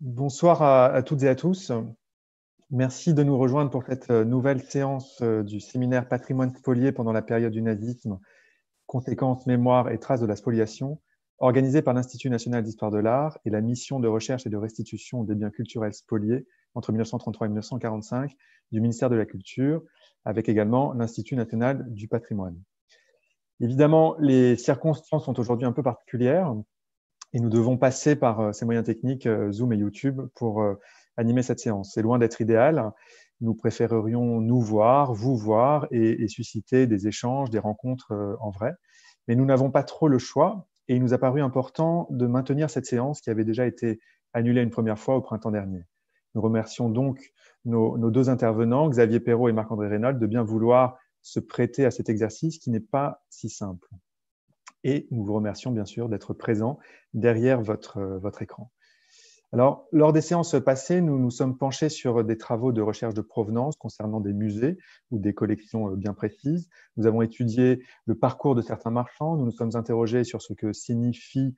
Bonsoir à, toutes et à tous. Merci de nous rejoindre pour cette euh, nouvelle séance euh, du séminaire Patrimoine spolié pendant la période du nazisme, conséquences, mémoire et traces de la spoliation, organisée par l'Institut national d'histoire de l'art et la mission de recherche et de restitution des biens culturels spoliés entre 1933 et 1945 du ministère de la Culture, avec également l'Institut national du patrimoine. Évidemment, les circonstances sont aujourd'hui un peu particulières et nous devons passer par euh, ces moyens techniques, euh, Zoom et YouTube, pour euh, animer cette séance. C'est loin d'être idéal. Nous préférerions nous voir, vous voir et, susciter des échanges, des rencontres en vrai. Mais nous n'avons pas trop le choix et il nous a paru important de maintenir cette séance qui avait déjà été annulée une première fois au printemps dernier. Nous remercions donc nos, nos deux intervenants, Xavier Perrault et Marc-André Reynold, de bien vouloir se prêter à cet exercice qui n'est pas si simple et nous vous remercions bien sûr d'être présent derrière votre, euh, votre écran. Alors, lors des séances passées, nous nous sommes penchés sur des travaux de recherche de provenance concernant des musées ou des collections euh, bien précises. Nous avons étudié le parcours de certains marchands, nous nous sommes interrogés sur ce que signifie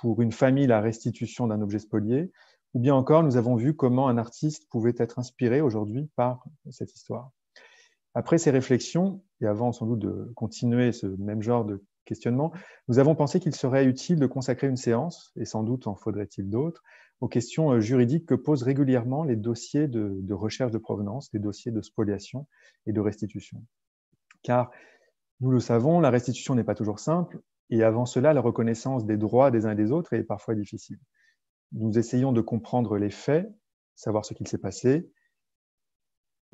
pour une famille la restitution d'un objet spolié, ou bien encore nous avons vu comment un artiste pouvait être inspiré aujourd'hui par cette histoire. Après ces réflexions, et avant sans doute de continuer ce même genre de questionnement, nous avons pensé qu'il serait utile de consacrer une séance, et sans doute en faudrait-il d'autres, aux questions euh, juridiques que posent régulièrement les dossiers de, recherche de provenance, les dossiers de spoliation et de restitution. Car, nous le savons, la restitution n'est pas toujours simple, et avant cela, la reconnaissance des droits des uns et des autres est parfois difficile. Nous essayons de comprendre les faits, savoir ce qu'il s'est passé,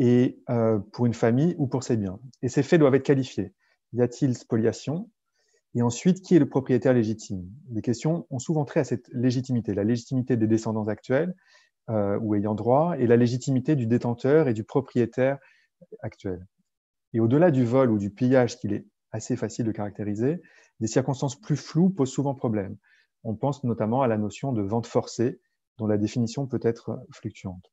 et euh, pour une famille ou pour ses biens. Et ces faits doivent être qualifiés. Y a-t-il spoliation et ensuite, qui est le propriétaire légitime Les questions ont souvent trait à cette légitimité, la légitimité des descendants actuels euh, ou ayant droit, et la légitimité du détenteur et du propriétaire actuel. Et au-delà du vol ou du pillage qu'il est assez facile de caractériser, des circonstances plus floues posent souvent problème. On pense notamment à la notion de vente forcée, dont la définition peut être fluctuante.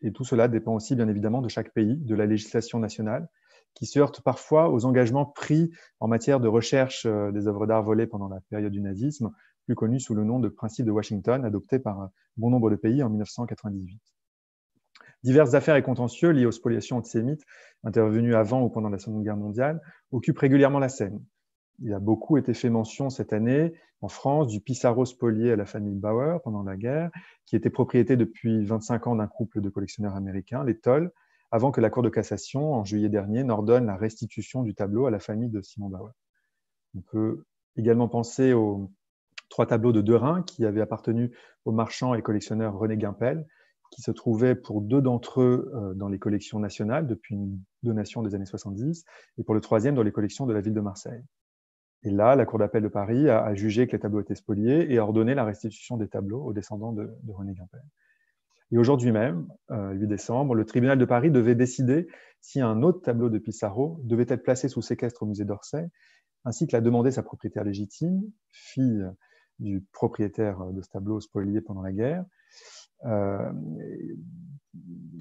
Et tout cela dépend aussi, bien évidemment, de chaque pays, de la législation nationale qui se heurtent parfois aux engagements pris en matière de recherche euh, des œuvres d'art volées pendant la période du nazisme, plus connu sous le nom de principe de Washington, adopté par bon nombre de pays en 1998. Diverses affaires et contentieux liés aux spoliations antisémites intervenues avant ou pendant la Seconde Guerre mondiale occupent régulièrement la scène. Il a beaucoup été fait mention cette année en France du Pissarro spolié à la famille Bauer pendant la guerre, qui était propriété depuis 25 ans d'un couple de collectionneurs américains, les Toll, avant que la Cour de cassation, en juillet dernier, n'ordonne la restitution du tableau à la famille de Simon Bauer. On peut également penser aux trois tableaux de Derain qui avaient appartenu au marchand et collectionneur René Guimpel, qui se trouvaient pour deux d'entre eux euh, dans les collections nationales depuis une donation des années 70, et pour le troisième dans les collections de la ville de Marseille. Et là, la Cour d'appel de Paris a, jugé que les tableaux étaient spoliés et a ordonné la restitution des tableaux aux descendants de, de René Guimpel. Et aujourd'hui même, 8 euh, décembre, le tribunal de Paris devait décider si un autre tableau de Pissarro devait être placé sous séquestre au musée d'Orsay, ainsi que l'a demandé sa propriétaire légitime, fille du propriétaire de ce tableau spolié pendant la guerre. Euh,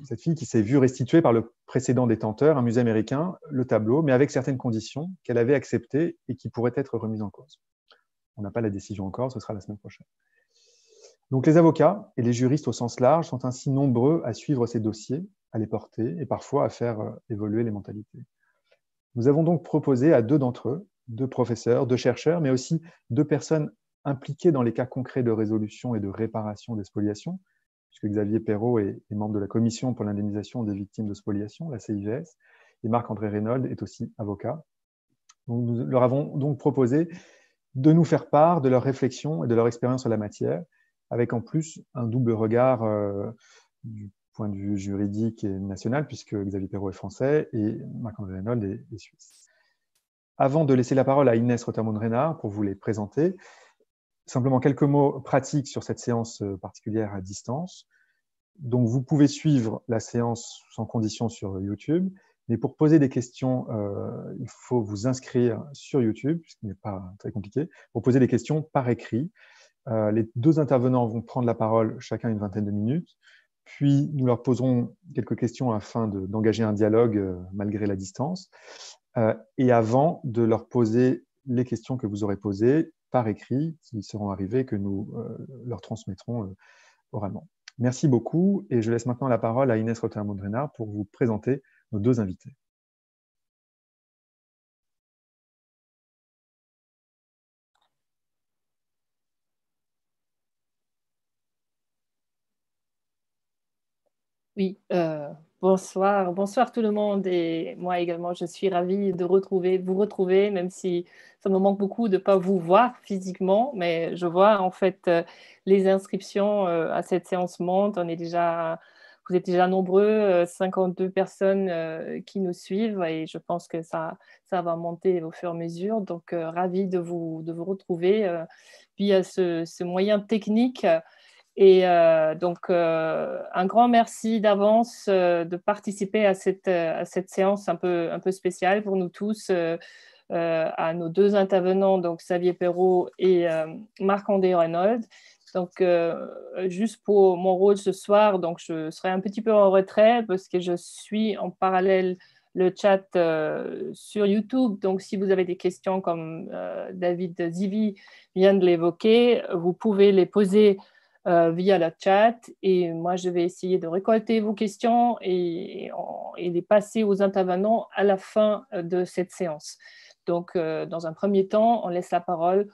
cette fille qui s'est vue restituer par le précédent détenteur, un musée américain, le tableau, mais avec certaines conditions qu'elle avait acceptées et qui pourraient être remises en cause. On n'a pas la décision encore, ce sera la semaine prochaine. Donc les avocats et les juristes au sens large sont ainsi nombreux à suivre ces dossiers, à les porter et parfois à faire euh, évoluer les mentalités. Nous avons donc proposé à deux d'entre eux, deux professeurs, deux chercheurs, mais aussi deux personnes impliquées dans les cas concrets de résolution et de réparation des spoliations, puisque Xavier Perrault est, membre de la Commission pour l'indemnisation des victimes de spoliation, la CIVS, et Marc-André Reynold est aussi avocat. nous leur avons donc proposé de nous faire part de leurs réflexions et de leur expérience en la matière, avec en plus un double regard euh, du point de vue juridique et national, puisque Xavier Perrault est français et Marc-André Reynold est, suisse. Avant de laisser la parole à Inès rotamon renard pour vous les présenter, simplement quelques mots pratiques sur cette séance euh, particulière à distance. Donc, vous pouvez suivre la séance sans condition sur YouTube, mais pour poser des questions, euh, il faut vous inscrire sur YouTube, ce qui n'est pas très compliqué, pour poser des questions par écrit. Euh, les deux intervenants vont prendre la parole chacun une vingtaine de minutes, puis nous leur poserons quelques questions afin d'engager un dialogue euh, malgré la distance, euh, et avant de leur poser les questions que vous aurez posées par écrit, qui seront arrivées, que nous leur transmettrons oralement. Merci beaucoup, et je laisse maintenant la parole à Inès rotterdam mondrenard pour vous présenter nos deux invités. Oui, euh, bonsoir, bonsoir tout le monde et moi également, je suis ravie de retrouver, vous retrouver, même si ça me manque beaucoup de ne pas vous voir physiquement, mais je vois en fait euh, les inscriptions euh, à cette séance montent, est déjà, vous êtes déjà nombreux, 52 personnes qui nous suivent et je pense que ça, va monter au fur et à mesure, donc ravie de vous, de vous retrouver via ce moyen technique. Et euh, donc, euh, un grand merci d'avance euh, de participer à cette, à cette séance un peu, un peu spéciale pour nous tous, à nos deux intervenants, donc Xavier Perrault et Marc-André Reynolds. Donc, juste pour mon rôle ce soir, donc je serai un petit peu en retrait parce que je suis en parallèle le chat sur YouTube. Donc, si vous avez des questions comme David Zivi vient de l'évoquer, vous pouvez les poser euh, via la chat. Et moi, je vais essayer de récolter vos questions et, les passer aux intervenants à la fin euh, de cette séance. Donc, euh, dans un premier temps, on laisse la parole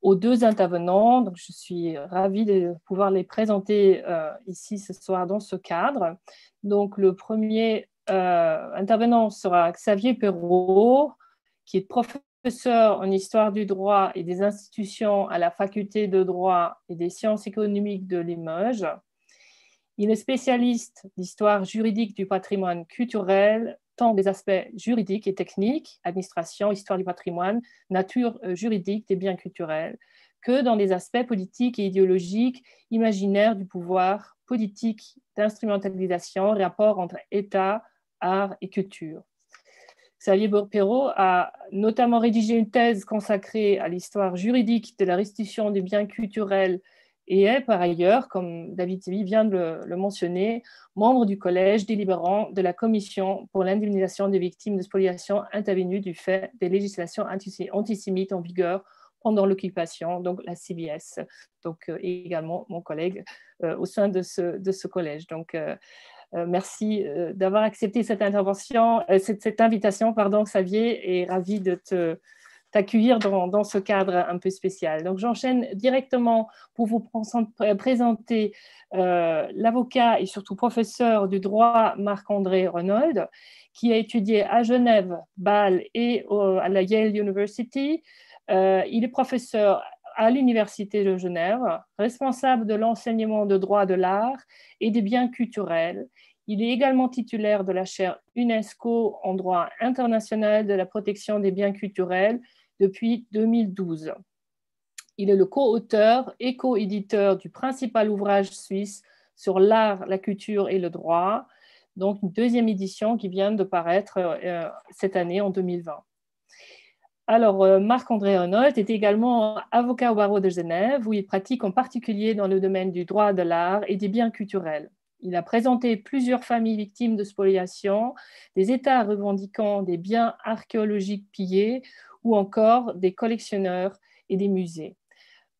aux deux intervenants. Donc, je suis ravie de pouvoir les présenter ici ce soir dans ce cadre. Donc, le premier intervenant sera Xavier Perrault, qui est professeur professeur en histoire du droit et des institutions à la faculté de droit et des sciences économiques de Limoges. Il est spécialiste d'histoire juridique du patrimoine culturel, tant des aspects juridiques et techniques, administration, histoire du patrimoine, nature euh, juridique des biens culturels, que dans des aspects politiques et idéologiques, imaginaires du pouvoir, politique d'instrumentalisation, rapport entre État, art et culture. Xavier Perrault a notamment rédigé une thèse consacrée à l'histoire juridique de la restitution des biens culturels et est par ailleurs, comme David Vi vient de le, mentionner, membre du collège délibérant de la Commission pour l'indemnisation des victimes de spoliation intervenue du fait des législations antisémites en vigueur pendant l'occupation, donc la CBS, donc euh, également mon collègue euh, au sein de ce, collège. Donc, euh, euh, merci euh, d'avoir accepté cette intervention, euh, cette, cette, invitation, pardon, Xavier, et ravi de te t'accueillir dans, ce cadre un peu spécial. Donc j'enchaîne directement pour vous présenter l'avocat et surtout professeur du droit Marc-André Renold, qui a étudié à Genève, Bâle et à la Yale University. il est professeur à l'Université de Genève, responsable de l'enseignement de droit de l'art et des biens culturels. Il est également titulaire de la chaire UNESCO en droit international de la protection des biens culturels depuis 2012. Il est le co-auteur et co-éditeur du principal ouvrage suisse sur l'art, la culture et le droit, donc une deuxième édition qui vient de paraître euh, cette année en 2020. Alors, euh, Marc-André Renault est également avocat au barreau de Genève, où il pratique en particulier dans le domaine du droit de l'art et des biens culturels. Il a présenté plusieurs familles victimes de spoliation, des États revendiquant des biens archéologiques pillés ou encore des collectionneurs et des musées.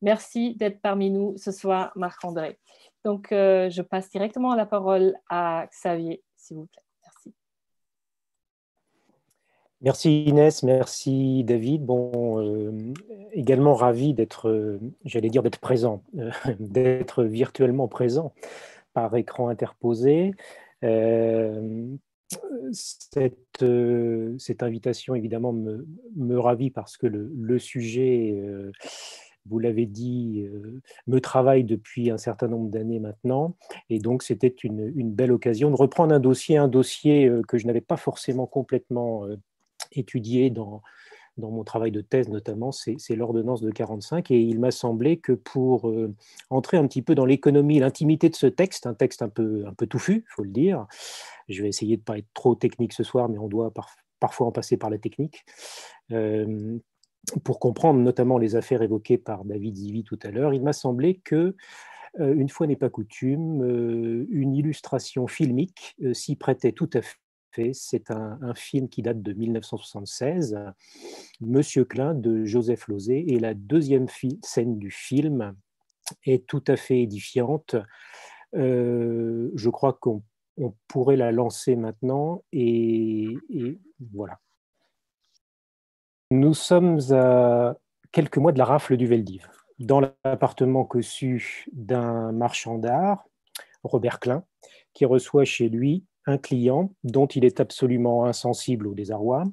Merci d'être parmi nous ce soir, Marc-André. Donc, euh, je passe directement la parole à Xavier, s'il vous plaît. Merci Inès, merci David. Bon, euh, également ravi d'être, euh, j'allais dire d'être présent, euh, d'être virtuellement présent par écran interposé. Cette, invitation, évidemment, me, ravit parce que le, sujet, vous l'avez dit, me travaille depuis un certain nombre d'années maintenant. Et donc, c'était une, une, belle occasion de reprendre un dossier, un dossier que je n'avais pas forcément complètement étudié dans, dans mon travail de thèse notamment, c'est l'ordonnance de 45 et il m'a semblé que pour euh, entrer un petit peu dans l'économie, l'intimité de ce texte, un texte un peu, un peu touffu, faut le dire, je vais essayer de ne pas être trop technique ce soir, mais on doit parfois en passer par la technique, euh, pour comprendre notamment les affaires évoquées par David Zivi tout à l'heure, il m'a semblé que euh, une fois n'est pas coutume, une illustration filmique s'y prêtait tout à fait c'est un, film qui date de 1976, Monsieur Klein de Joseph Lozé. Et la deuxième scène du film est tout à fait édifiante. Euh, je crois qu'on pourrait la lancer maintenant. et, voilà. Nous sommes à quelques mois de la rafle du Veldiv, dans l'appartement cossu d'un marchand d'art, Robert Klein, qui reçoit chez lui un client dont il est absolument insensible au désarroi,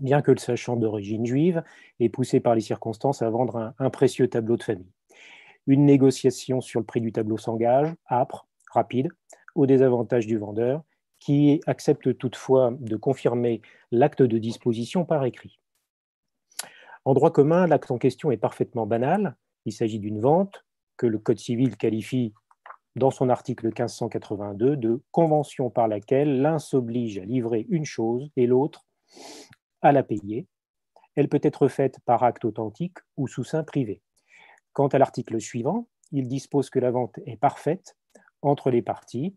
bien que le sachant d'origine juive est poussé par les circonstances à vendre un, un, précieux tableau de famille. Une négociation sur le prix du tableau s'engage, âpre, rapide, au désavantage du vendeur, qui accepte toutefois de confirmer l'acte de disposition par écrit. En droit commun, l'acte en question est parfaitement banal. Il s'agit d'une vente que le Code civil qualifie dans son article 1582, de convention par laquelle l'un s'oblige à livrer une chose et l'autre à la payer. Elle peut être faite par acte authentique ou sous sein privé. Quant à l'article suivant, il dispose que la vente est parfaite entre les parties.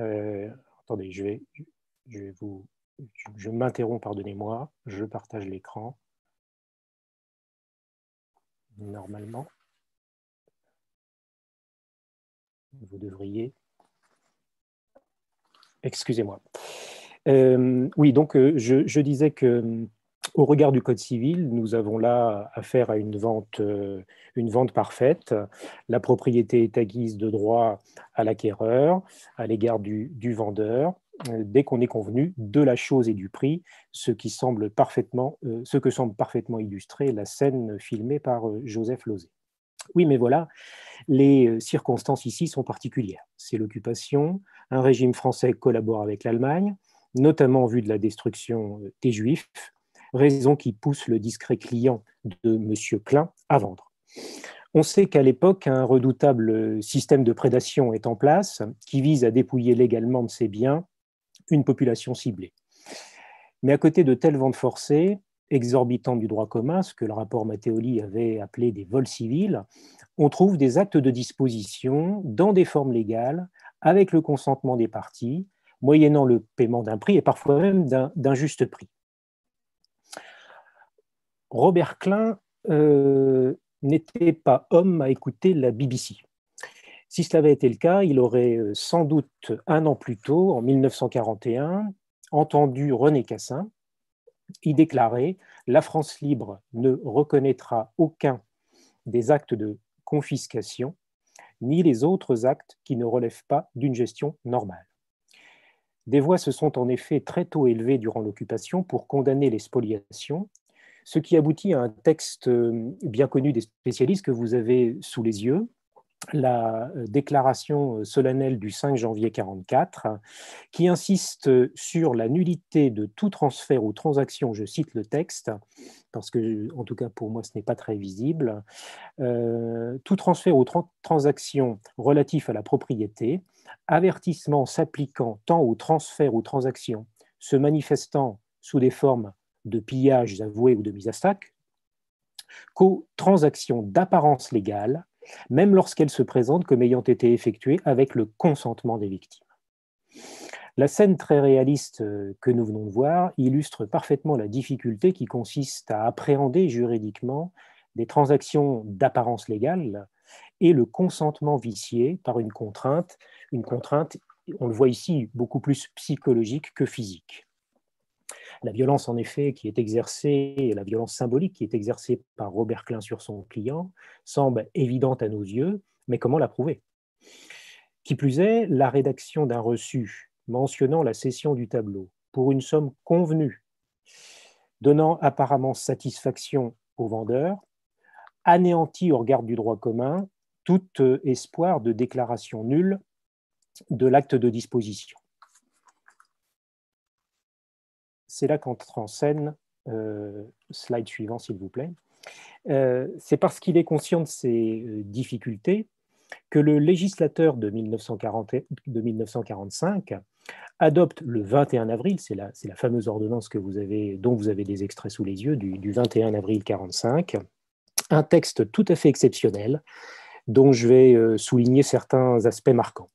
Euh, attendez, je vais, vous. je m'interromps, pardonnez-moi. Je partage l'écran. Normalement. vous devriez. Excusez-moi. Euh, oui, donc euh, je, disais que euh, au regard du Code civil, nous avons là affaire à une vente, une vente parfaite. La propriété est acquise de droit à l'acquéreur, à l'égard du, vendeur, dès qu'on est convenu de la chose et du prix, ce, qui semble parfaitement, ce que semble parfaitement illustrer la scène filmée par Joseph Lozé. Oui, mais voilà, les euh, circonstances ici sont particulières. C'est l'occupation, un régime français collabore avec l'Allemagne, notamment en vue de la destruction euh, des Juifs, raison qui pousse le discret client de M. Klein à vendre. On sait qu'à l'époque, un redoutable euh, système de prédation est en place qui vise à dépouiller légalement de ses biens une population ciblée. Mais à côté de telles ventes forcées, exorbitant du droit commun, ce que le rapport Matteoli avait appelé des vols civils, on trouve des actes de disposition dans des formes légales, avec le consentement des parties, moyennant le paiement d'un prix et parfois même d'un juste prix. Robert Klein euh, n'était pas homme à écouter la BBC. Si cela avait été le cas, il aurait euh, sans doute un an plus tôt, en 1941, entendu René Cassin, y déclarer « La France libre ne reconnaîtra aucun des actes de confiscation, ni les autres actes qui ne relèvent pas d'une gestion normale. Des voix se sont en effet très tôt élevées durant l'occupation pour condamner les spoliations, ce qui aboutit à un texte euh, bien connu des spécialistes que vous avez sous les yeux, la euh, déclaration euh, solennelle du 5 janvier 1944, qui insiste euh, sur la nullité de tout transfert ou transaction, je cite le texte, parce que, en tout cas pour moi, ce n'est pas très visible, tout transfert ou transaction relatif à la propriété, avertissement s'appliquant tant aux transferts ou transactions se manifestant sous des formes de pillages avoués ou de mise à sac, qu'aux transactions d'apparence légale même lorsqu'elles se présentent comme ayant été effectuées avec le consentement des victimes. La scène très réaliste euh, que nous venons de voir illustre parfaitement la difficulté qui consiste à appréhender juridiquement des transactions d'apparence légale et le consentement vicié par une contrainte, une contrainte, on le voit ici, beaucoup plus psychologique que physique. La violence, en effet, qui est exercée, et la violence symbolique qui est exercée par Robert Klein sur son client, semble évidente à nos yeux, mais comment la prouver Qui plus est, la rédaction d'un reçu mentionnant la cession du tableau pour une somme convenue, donnant apparemment satisfaction au vendeur, anéantit au regard du droit commun tout euh, espoir de déclaration nulle de l'acte de disposition. c'est là qu'entre en scène, slide suivant s'il vous plaît, euh, c'est parce qu'il est conscient de ces euh, difficultés que le législateur de, 1945 adopte le 21 avril, c'est la, fameuse ordonnance que vous avez, dont vous avez des extraits sous les yeux, du, du 21 avril 1945, un texte tout à fait exceptionnel dont je vais euh, souligner certains aspects marquants.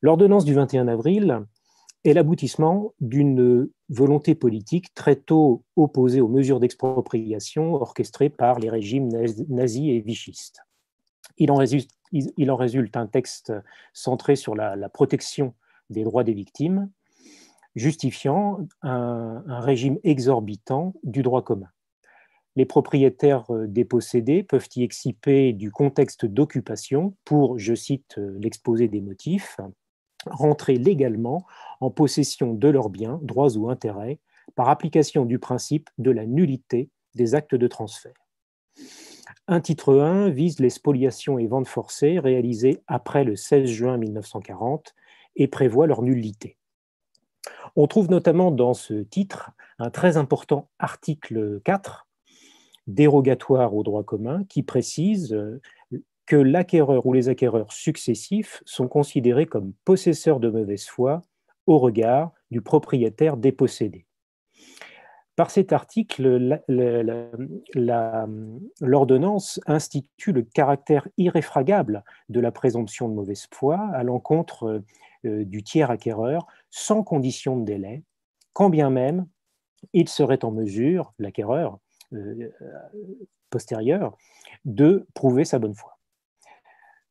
L'ordonnance du 21 avril est l'aboutissement d'une volonté politique très tôt opposée aux mesures d'expropriation orchestrées par les régimes nazis et vichistes. Il en résulte, un texte centré sur la, protection des droits des victimes, justifiant un, un régime exorbitant du droit commun. Les propriétaires euh, dépossédés peuvent y exciper du contexte d'occupation pour, je cite euh, l'exposé des motifs, rentrer légalement en possession de leurs biens, droits ou intérêts, par application du principe de la nullité des actes de transfert. Un titre 1 vise les spoliations et ventes forcées réalisées après le 16 juin 1940 et prévoit leur nullité. On trouve notamment dans ce titre un très important article 4, dérogatoire au droit commun, qui précise euh, que l'acquéreur ou les acquéreurs successifs sont considérés comme possesseurs de mauvaise foi au regard du propriétaire dépossédé. Par cet article, l'ordonnance institue le caractère irréfragable de la présomption de mauvaise foi à l'encontre euh, du tiers acquéreur sans condition de délai, quand bien même il serait en mesure, l'acquéreur euh, euh, postérieur, de prouver sa bonne foi.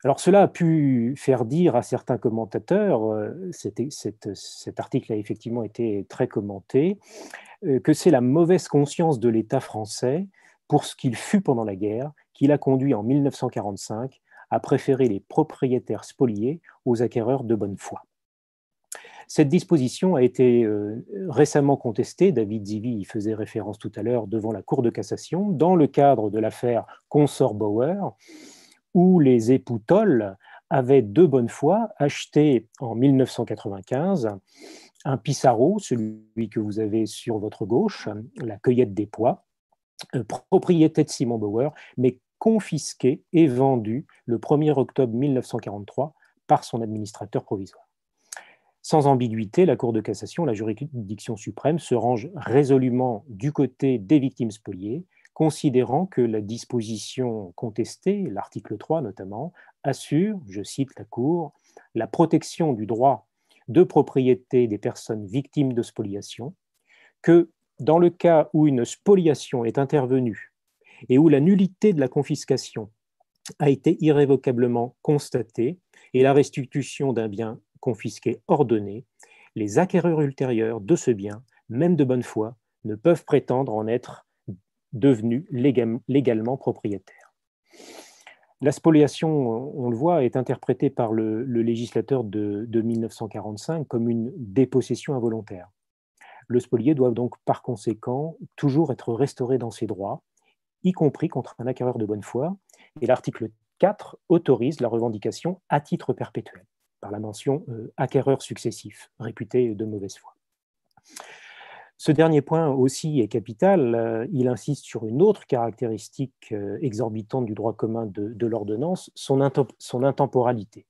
Alors cela a pu faire dire à certains commentateurs, euh, cet, article a effectivement été très commenté, euh, que c'est la mauvaise conscience de l'État français pour ce qu'il fut pendant la guerre qui l'a conduit en 1945 à préférer les propriétaires spoliés aux acquéreurs de bonne foi. Cette disposition a été euh, récemment contestée, David Zivi y faisait référence tout à l'heure devant la Cour de cassation, dans le cadre de l'affaire Consort Bauer, où les époux avaient de bonne foi acheté en 1995 un Pissarro, celui que vous avez sur votre gauche, la cueillette des pois, euh, propriété de Simon Bauer, mais confisqué et vendu le 1er octobre 1943 par son administrateur provisoire. Sans ambiguïté, la Cour de cassation, la juridiction suprême, se range résolument du côté des victimes spoliées considérant que la disposition contestée, l'article 3 notamment, assure, je cite la Cour, la protection du droit de propriété des personnes victimes de spoliation, que dans le cas où une spoliation est intervenue et où la nullité de la confiscation a été irrévocablement constatée et la restitution d'un bien confisqué ordonnée, les acquéreurs ultérieurs de ce bien, même de bonne foi, ne peuvent prétendre en être devenu légalement propriétaire. La spoliation, on le voit, est interprétée par le, législateur de, 1945 comme une dépossession involontaire. Le spolié doit donc par conséquent toujours être restauré dans ses droits, y compris contre un acquéreur de bonne foi, et l'article 4 autorise la revendication à titre perpétuel, par la mention euh, acquéreur successif, réputé de mauvaise foi. Ce dernier point aussi est capital. Euh, il insiste sur une autre caractéristique euh, exorbitante du droit commun de, l'ordonnance, son, son, intemporalité.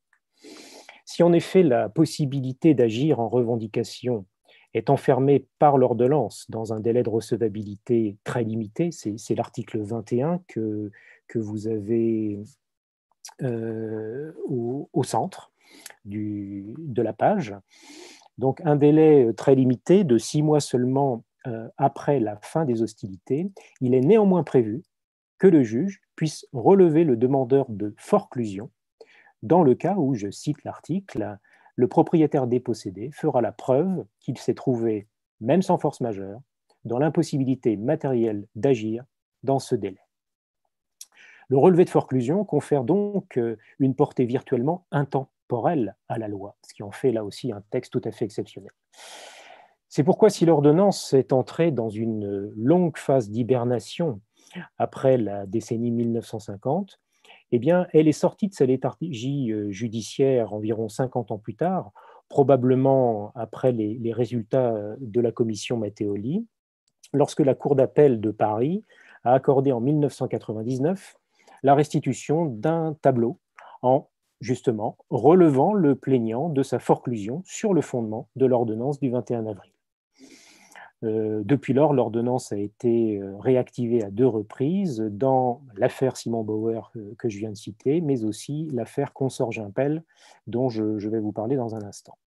Si en effet la possibilité d'agir en revendication est enfermée par l'ordonnance dans un délai de recevabilité très limité, c'est l'article 21 que, que, vous avez euh, au, centre du, de la page, donc un délai euh, très limité de six mois seulement euh, après la fin des hostilités, il est néanmoins prévu que le juge puisse relever le demandeur de forclusion dans le cas où, je cite l'article, le propriétaire dépossédé fera la preuve qu'il s'est trouvé, même sans force majeure, dans l'impossibilité matérielle d'agir dans ce délai. Le relevé de forclusion confère donc euh, une portée virtuellement à la loi, ce qui en fait là aussi un texte tout à fait exceptionnel. C'est pourquoi si l'ordonnance est entrée dans une longue phase d'hibernation après la décennie 1950, eh bien, elle est sortie de sa léthargie euh, judiciaire environ 50 ans plus tard, probablement après les, les résultats de la commission Matteoli, lorsque la Cour d'appel de Paris a accordé en 1999 la restitution d'un tableau en justement relevant le plaignant de sa forclusion sur le fondement de l'ordonnance du 21 avril. Euh, depuis lors, l'ordonnance a été euh, réactivée à deux reprises dans l'affaire Simon Bauer euh, que je viens de citer, mais aussi l'affaire Consort Gimpel dont je, je vais vous parler dans un instant.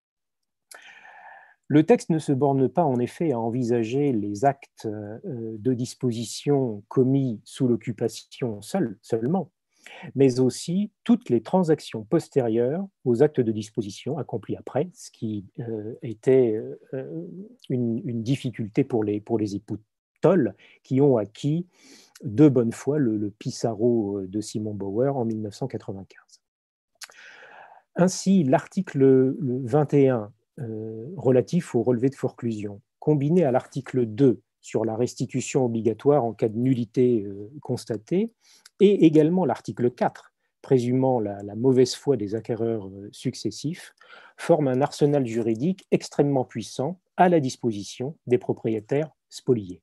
Le texte ne se borne pas en effet à envisager les actes de disposition commis sous l'occupation seul, seulement, mais aussi toutes les transactions postérieures aux actes de disposition accomplis après, ce qui euh, était euh, une, difficulté pour les, pour les époux qui ont acquis de bonne foi le, Pissarro euh, de Simon Bauer en 1995. Ainsi, l'article 21 relatif au relevé de forclusion, combiné à l'article 2 sur la restitution obligatoire en cas de nullité euh, constatée, et également l'article 4 présumant la, mauvaise foi des acquéreurs euh, successifs, forme un arsenal juridique extrêmement puissant à la disposition des propriétaires spoliés.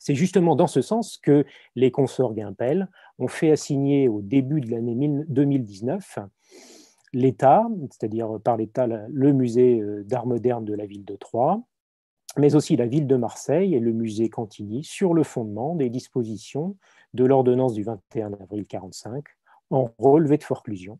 C'est justement dans ce sens que les consorts Guimpel ont fait assigner au début de l'année 2019 l'État, c'est-à-dire par l'État le musée euh, d'art moderne de la ville de Troyes, mais aussi la ville de Marseille et le musée Cantini sur le fondement des dispositions de l'ordonnance du 21 avril 1945 en relevé de forclusion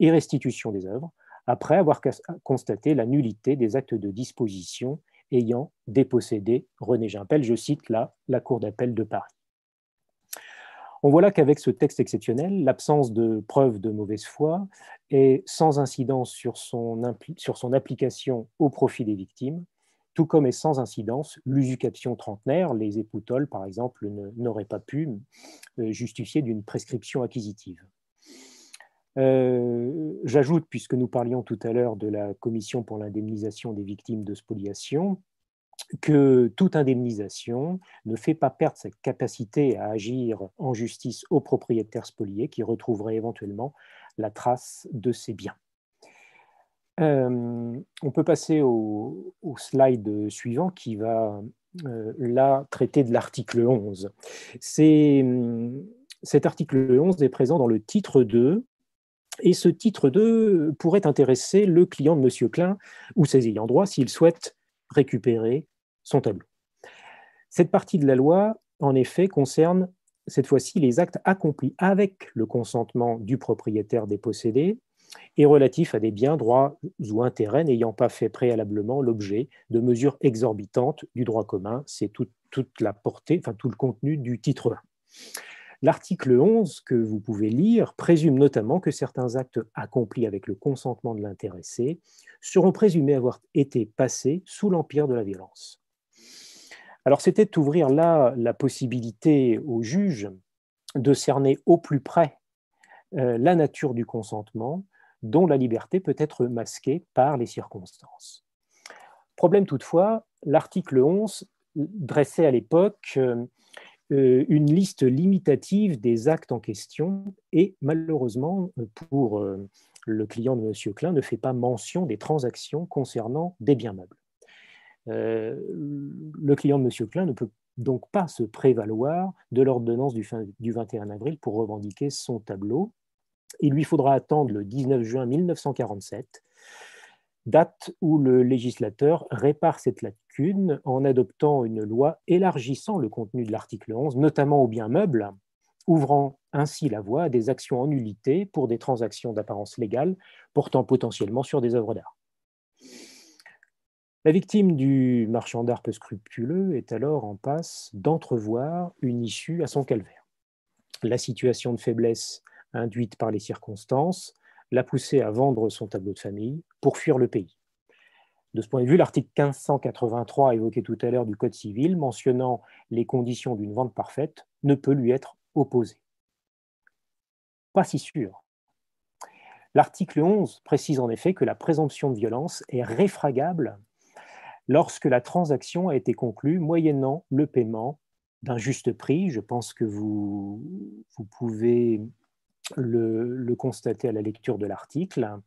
et restitution des œuvres après avoir constaté la nullité des actes de disposition ayant dépossédé René Gimpel. Je cite là la Cour d'appel de Paris. On voit là qu'avec ce texte exceptionnel, l'absence de preuves de mauvaise foi est sans incidence sur son, sur son application au profit des victimes tout comme est sans incidence l'usucaption trentenaire. Les époutoles, par exemple, n'auraient pas pu euh, justifier d'une prescription acquisitive. Euh, j'ajoute, puisque nous parlions tout à l'heure de la Commission pour l'indemnisation des victimes de spoliation, que toute indemnisation ne fait pas perdre sa capacité à agir en justice aux propriétaires spoliés qui retrouveraient éventuellement la trace de ses biens. Euh, on peut passer au, slide suivant qui va euh, là traiter de l'article 11. Hum, cet article 11 est présent dans le titre 2 et ce titre 2 pourrait intéresser le client de M. Klein ou ses ayants droit s'il souhaite récupérer son tableau. Cette partie de la loi, en effet, concerne cette fois-ci les actes accomplis avec le consentement du propriétaire des possédés et relatif à des biens, droits ou intérêts n'ayant pas fait préalablement l'objet de mesures exorbitantes du droit commun. C'est tout, toute la portée, enfin tout le contenu du titre 1. L'article 11 que vous pouvez lire présume notamment que certains actes accomplis avec le consentement de l'intéressé seront présumés avoir été passés sous l'empire de la violence. Alors c'était d'ouvrir là la possibilité au juge de cerner au plus près euh, la nature du consentement dont la liberté peut être masquée par les circonstances. Problème toutefois, l'article 11 dressait à l'époque euh, euh, une liste limitative des actes en question et malheureusement euh, pour le client de M. Klein ne fait pas mention des transactions concernant des biens meubles. le client de M. Klein ne peut donc pas se prévaloir de l'ordonnance du, 21 avril pour revendiquer son tableau. Il lui faudra attendre le 19 juin 1947, date où le législateur répare cette lacune en adoptant une loi élargissant le contenu de l'article 11, notamment aux biens meubles, ouvrant ainsi la voie à des actions en nullité pour des transactions d'apparence légale portant potentiellement sur des œuvres d'art. La victime du marchand d'art peu scrupuleux est alors en passe d'entrevoir une issue à son calvaire. La situation de faiblesse induite par les circonstances, l'a poussé à vendre son tableau de famille pour fuir le pays. De ce point de vue, l'article 1583 évoqué tout à l'heure du Code civil, mentionnant les conditions d'une vente parfaite, ne peut lui être opposé. Pas si sûr. L'article 11 précise en effet que la présomption de violence est réfragable lorsque la transaction a été conclue moyennant le paiement d'un juste prix. Je pense que vous, vous pouvez le, constater à la lecture de l'article.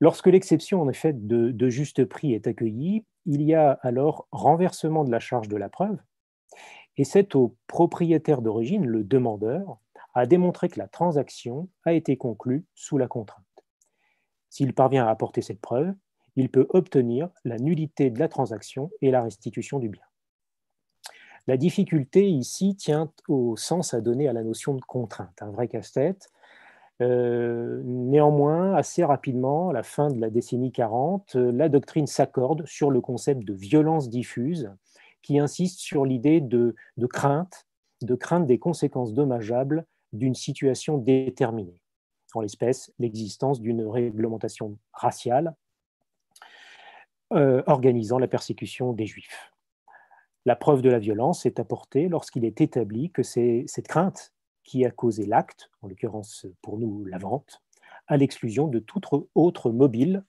Lorsque l'exception en effet de, de, juste prix est accueillie, il y a alors renversement de la charge de la preuve, et c'est au propriétaire d'origine, le demandeur, à démontrer que la transaction a été conclue sous la contrainte. S'il parvient à apporter cette preuve, il peut obtenir la nullité de la transaction et la restitution du bien. La difficulté ici tient au sens à donner à la notion de contrainte, un vrai casse-tête. Euh, néanmoins, assez rapidement, à la fin de la décennie 40, euh, la doctrine s'accorde sur le concept de violence diffuse, qui insiste sur l'idée de, crainte, de crainte des conséquences dommageables d'une situation déterminée, en l'espèce l'existence d'une réglementation raciale euh, organisant la persécution des juifs. La preuve de la violence est apportée lorsqu'il est établi que c'est cette crainte qui a causé l'acte, en l'occurrence pour nous la vente, à l'exclusion de tout autre mobile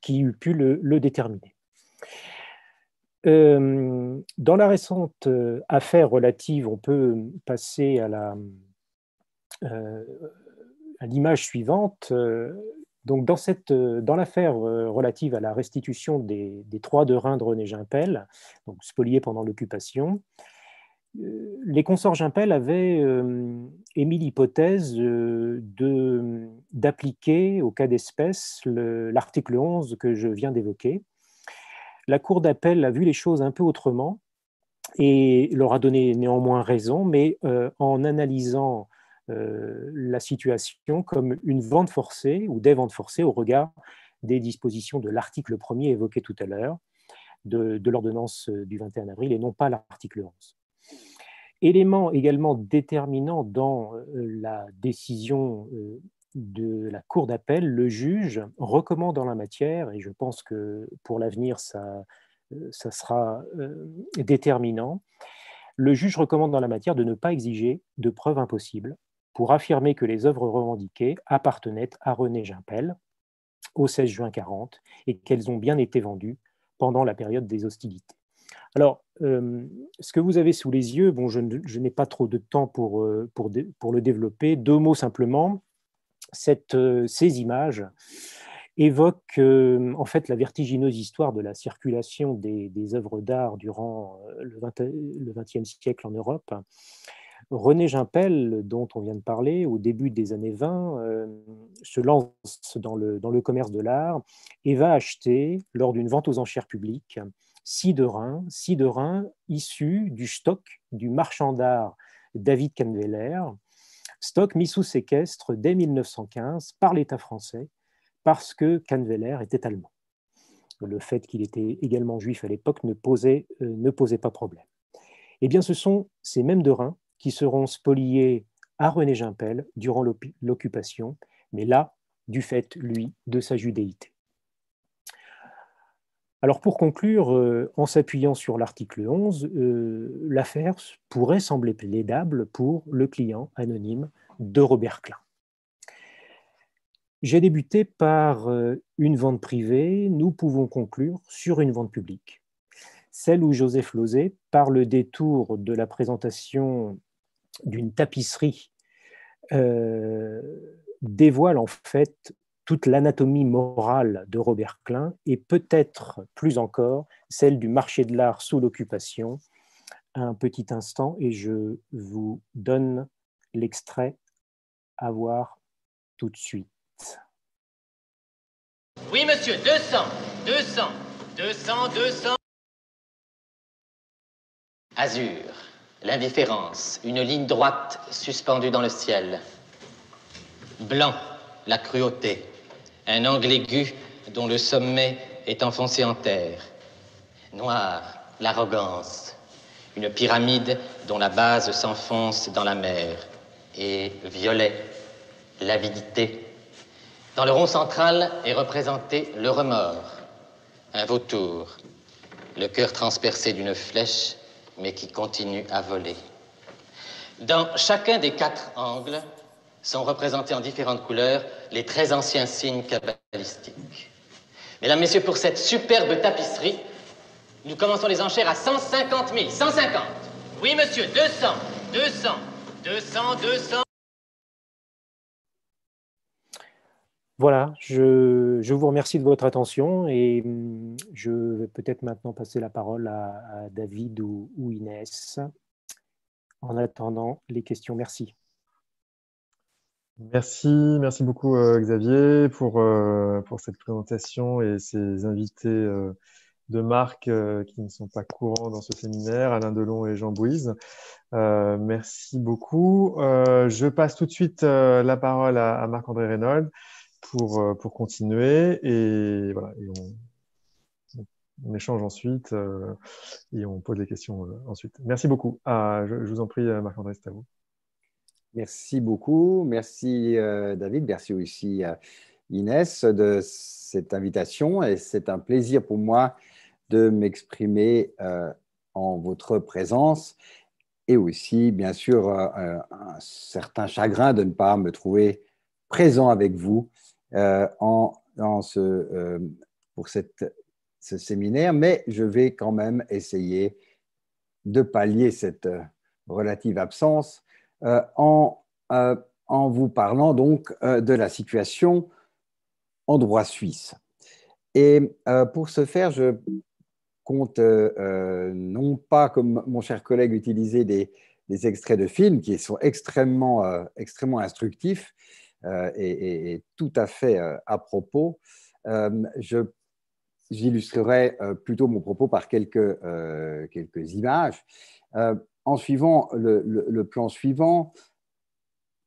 qui eût pu le, déterminer. Euh, dans la récente euh, affaire relative, on peut passer à euh, l'image suivante, donc, dans, cette, euh, dans l'affaire euh, relative à la restitution des, trois de Rhin de René Gimpel, donc spoliés pendant l'occupation, euh, les consorts Gimpel avaient émis l'hypothèse de, d'appliquer au cas d'espèce l'article 11 que je viens d'évoquer. La Cour d'appel a vu les choses un peu autrement et leur a donné néanmoins raison, mais en analysant euh, la situation comme une vente forcée ou des ventes forcées au regard des dispositions de l'article 1er évoqué tout à l'heure de, l'ordonnance euh, du 21 avril et non pas l'article 11. Élément également déterminant dans euh, la décision de la Cour d'appel, le juge recommande dans la matière, et je pense que pour l'avenir, ça sera déterminant, le juge recommande dans la matière de ne pas exiger de preuves impossibles pour affirmer que les œuvres revendiquées appartenaient à René Gimpel au 16 juin 40 et qu'elles ont bien été vendues pendant la période des hostilités. Alors, euh, ce que vous avez sous les yeux, bon, je, n'ai pas trop de temps pour, euh, pour, le développer. Deux mots simplement. Euh, ces images évoquent en fait la vertigineuse histoire de la circulation des, œuvres d'art durant le XXe siècle en Europe René Gimpel, dont on vient de parler, au début des années 20, euh, se lance dans le, commerce de l'art et va acheter, lors d'une vente aux enchères publiques, six de six issus du stock du marchand d'art David Canveller, stock mis sous séquestre dès 1915 par l'État français, parce que Canveller était allemand. Le fait qu'il était également juif à l'époque ne posait, euh, ne posait pas problème. Eh bien, ce sont ces mêmes reins qui seront spoliés à René Jimpel durant l'occupation, mais là, du fait, lui, de sa judéité. Alors pour conclure, euh, en s'appuyant sur l'article 11, euh, l'affaire pourrait sembler plaidable pour le client anonyme de Robert Klein. J'ai débuté par euh, une vente privée, nous pouvons conclure sur une vente publique celle où Joseph Lozé, par le détour de la présentation d'une tapisserie, euh, dévoile en fait toute l'anatomie morale de Robert Klein et peut-être plus encore celle du marché de l'art sous l'occupation. Un petit instant et je vous donne l'extrait à voir tout de suite. Oui, monsieur, 200, 200, 200, 200. Azur, l'indifférence, une ligne droite suspendue dans le ciel. Blanc, la cruauté, un angle aigu dont le sommet est enfoncé en terre. Noir, l'arrogance, une pyramide dont la base s'enfonce dans la mer. Et violet, l'avidité. Dans le rond central est représenté le remords, un vautour, le cœur transpercé d'une flèche mais qui continue à voler. Dans chacun des quatre angles sont représentés en différentes couleurs les très anciens signes cabalistiques. Mesdames, Messieurs, pour cette superbe tapisserie, nous commençons les enchères à 150 000. 150 Oui, monsieur, 200, 200, 200, 200, Voilà, je, vous remercie de votre attention et mm, je vais peut-être maintenant passer la parole à, David ou, Inès en attendant les questions. Merci. Merci, merci beaucoup euh, Xavier pour, euh, pour cette présentation et ces invités euh, de marque qui ne sont pas courants dans ce séminaire, Alain Delon et Jean Bouise. merci beaucoup. je passe tout de suite la parole à, Marc-André Reynolds pour, euh, pour continuer. Et voilà, et on, échange ensuite euh, et on pose les questions euh, ensuite. Merci beaucoup. Ah, je, vous en prie, Marc-André, c'est à vous. Merci beaucoup. Merci, David. Merci aussi, Inès, de cette invitation. Et c'est un plaisir pour moi de m'exprimer en votre présence et aussi, bien sûr, un certain chagrin de ne pas me trouver présent avec vous euh, euh, pour ce séminaire, mais je vais quand même essayer de pallier cette euh, relative absence en, vous parlant donc de la situation en droit suisse. Et pour ce faire, je compte non pas, comme mon cher collègue, utiliser des, extraits de films qui sont extrêmement instructifs, est, euh, tout à fait euh, à propos. Euh, j'illustrerai plutôt mon propos par quelques, quelques images. en suivant le, le, plan suivant,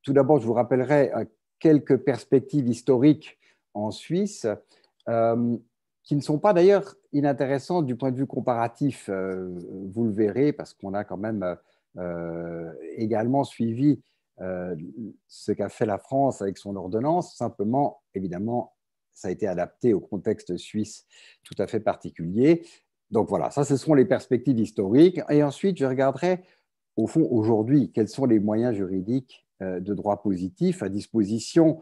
tout d'abord, je vous rappellerai quelques perspectives historiques en Suisse, qui ne sont pas d'ailleurs inintéressantes du point de vue comparatif, vous le verrez, parce qu'on a quand même également suivi euh, ce qu'a fait la France avec son ordonnance. Simplement, évidemment, ça a été adapté au contexte suisse tout à fait particulier. Donc voilà, ça, ce sont les perspectives historiques. Et ensuite, je regarderai, au fond, aujourd'hui, quels sont les moyens juridiques euh, de droit positif à disposition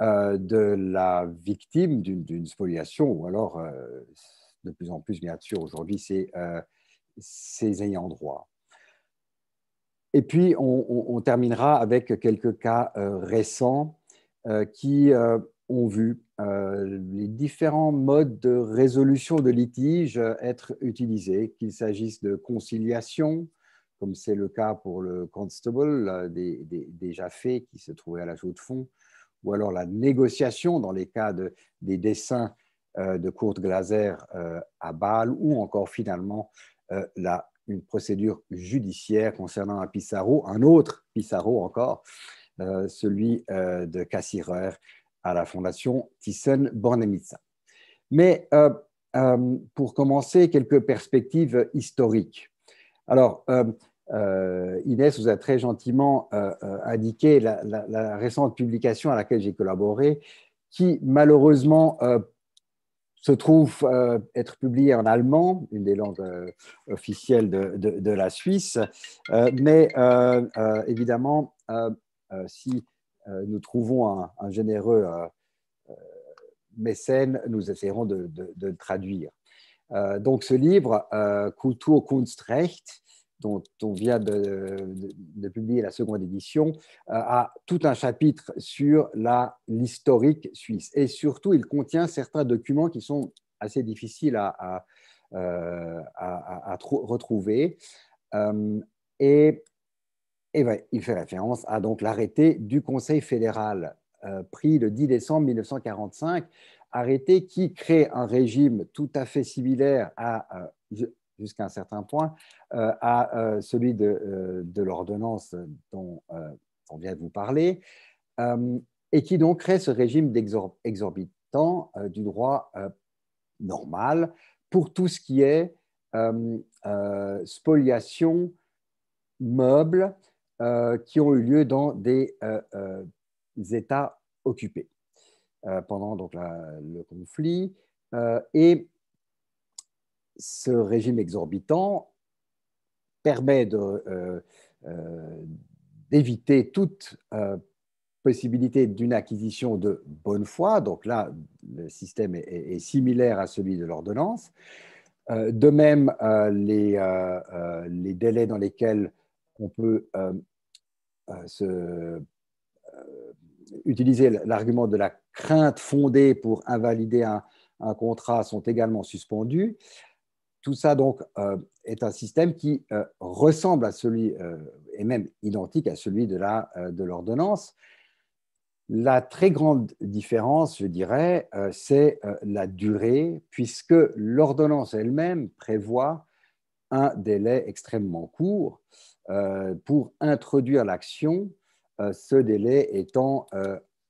euh, de la victime d'une spoliation, ou alors, de plus en plus, bien sûr, aujourd'hui, c'est ses ayants droit. Et puis, on, terminera avec quelques cas euh, récents euh, qui euh, ont vu les différents modes de résolution de litiges être utilisés, qu'il s'agisse de conciliation, comme c'est le cas pour le constable des, déjà fait qui se trouvait à la joue de fond, ou alors la négociation dans les cas de, des dessins de Kurt Glaser à Bâle, ou encore finalement la une procédure judiciaire concernant un Pissarro, un autre Pissarro encore, euh, celui euh, de Cassirer à la fondation Thyssen-Bornemisza. Mais euh, pour commencer, quelques perspectives historiques. Alors, Inès vous a très gentiment indiqué la, la, récente publication à laquelle j'ai collaboré, qui malheureusement se trouve euh, être publié en allemand, une des langues euh, officielles de, la Suisse. Euh, mais évidemment, si nous trouvons un, généreux mécène, nous essaierons de, le traduire. donc ce livre, Kunstrecht dont on vient de, publier la seconde édition, euh, a tout un chapitre sur l'historique suisse. Et surtout, il contient certains documents qui sont assez difficiles à, euh, retrouver. Euh, et, il fait référence à donc l'arrêté du Conseil fédéral pris le 10 décembre 1945, arrêté qui crée un régime tout à fait similaire à, jusqu'à un certain point euh, à euh, celui de, euh, de l'ordonnance dont on vient de vous parler, et qui donc crée ce régime d'exorbitant du droit normal pour tout ce qui est spoliation meubles, qui ont eu lieu dans des États occupés pendant donc le conflit. et ce régime exorbitant permet euh, euh, d'éviter toute euh, possibilité d'une acquisition de bonne foi. Donc là, le système est, similaire à celui de l'ordonnance. de même, les, délais dans lesquels on peut utiliser l'argument de la crainte fondée pour invalider un contrat sont également suspendus. Tout ça donc euh, est un système qui euh, ressemble à celui, et euh, même identique à celui de l'ordonnance. la très grande différence, je dirais, c'est la durée, puisque l'ordonnance elle-même prévoit un délai extrêmement court pour introduire l'action, ce délai étant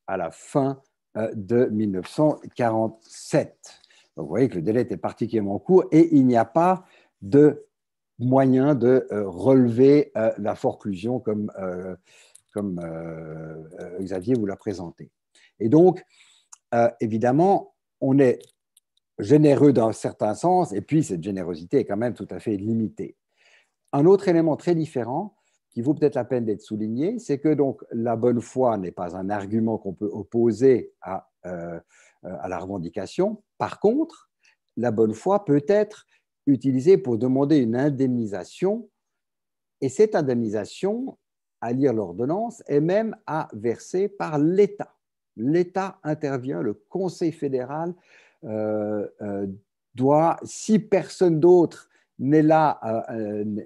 à la fin de 1947 vous voyez que le délai était particulièrement court et il n'y a pas de moyen de euh, relever euh, la forclusion comme, euh, comme Xavier vous l'a présenté. Et donc, évidemment, on est généreux dans un certain sens, et puis cette générosité est quand même tout à fait limitée. Un autre élément très différent qui vaut peut-être la peine d'être souligné, c'est que donc la bonne foi n'est pas un argument qu'on peut opposer à euh, à la revendication. Par contre, la bonne foi peut être utilisée pour demander une indemnisation et cette indemnisation, à lire l'ordonnance, est même à verser par l'État. L'État intervient, le Conseil fédéral euh, euh, doit, si personne d'autre n'est là,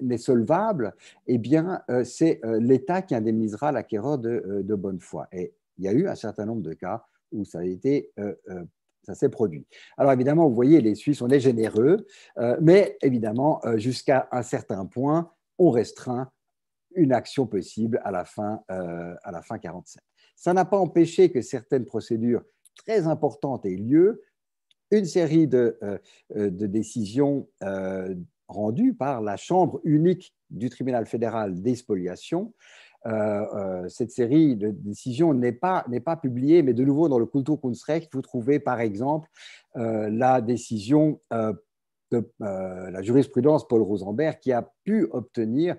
n'est solvable, eh bien, c'est l'État qui indemnisera l'acquéreur de bonne foi. Et il y a eu un certain nombre de cas où ça a été euh, euh, ça s'est produit. Alors évidemment, vous voyez, les Suisses, on est généreux, euh, mais évidemment, jusqu'à un certain point, on restreint une action possible à la fin, euh, à la fin 47. Ça n'a pas empêché que certaines procédures très importantes aient lieu, une série de, de décisions rendues par la Chambre unique du tribunal fédéral des spoliations, euh, euh, cette série de décisions n'est pas, n'est pas publiée, mais de nouveau dans le Kulturkunstrecht, vous trouvez par exemple euh, la décision de la jurisprudence Paul Rosenberg qui a pu obtenir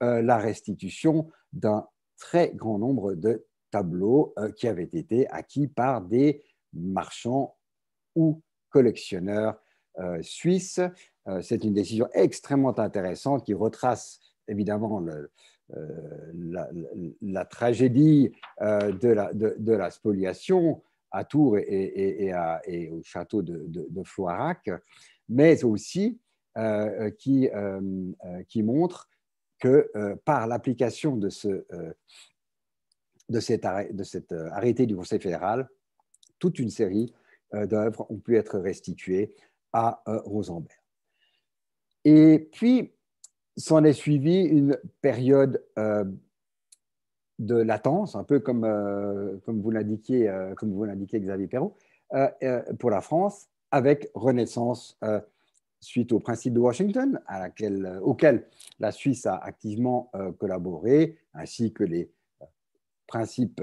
la restitution d'un très grand nombre de tableaux qui avaient été acquis par des marchands ou collectionneurs suisses. c'est une décision extrêmement intéressante qui retrace évidemment le, euh, la, tragédie euh, de la, spoliation à Tours et, au château de, de Floirac, mais aussi euh, qui, montre que par l'application de, ce, de, cet arrêté du Conseil fédéral, toute une série d'œuvres ont pu être restituées à Rosenberg. Et puis, S'en est suivie une période euh, de latence, un peu comme, euh, vous l'indiquiez, euh, comme vous l'indiquiez, Xavier Perrault, pour la France, avec renaissance suite au principe de Washington, à auquel la Suisse a activement collaboré, ainsi que les principes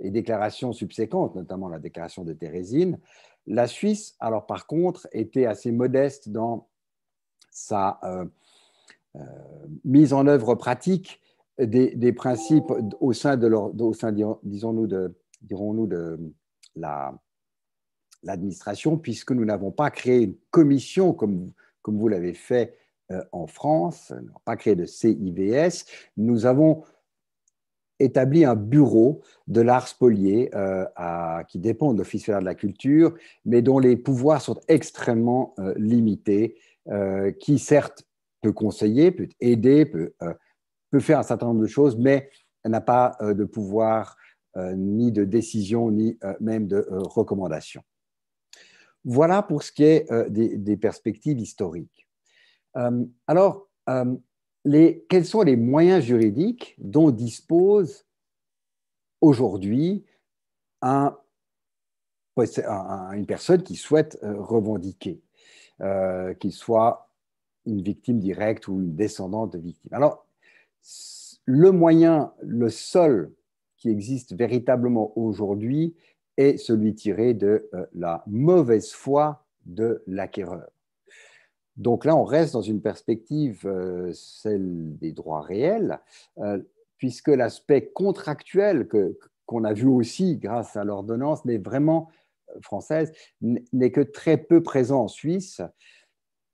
et déclarations subséquentes, notamment la déclaration de Thérésine. La Suisse, alors par contre, était assez modeste dans sa euh, mise en œuvre pratique des, principes au sein de au sein, disons-nous, de, dirons-nous, de la, l'administration, puisque nous n'avons pas créé une commission comme, comme vous l'avez fait euh, en France, pas créé de CIVS, nous avons établi un bureau de l'art spolié euh, qui dépend de l'Office fédéral de la culture, mais dont les pouvoirs sont extrêmement limités, qui certes peut conseiller, peut aider, peut, euh, peut faire un certain nombre de choses, mais elle n'a pas euh, de pouvoir euh, ni de décision, ni même de recommandation. Voilà pour ce qui est des, perspectives historiques. alors, les, quels sont les moyens juridiques dont dispose aujourd'hui un, un, une personne qui souhaite revendiquer, qu'il soit une victime directe ou une descendante de victime. Alors, le moyen, le seul qui existe véritablement aujourd'hui est celui tiré de euh, la mauvaise foi de l'acquéreur. Donc là, on reste dans une perspective, euh, celle des droits réels, euh, puisque l'aspect contractuel que, qu'on a vu aussi grâce à l'ordonnance n'est vraiment française, n'est que très peu présent en Suisse.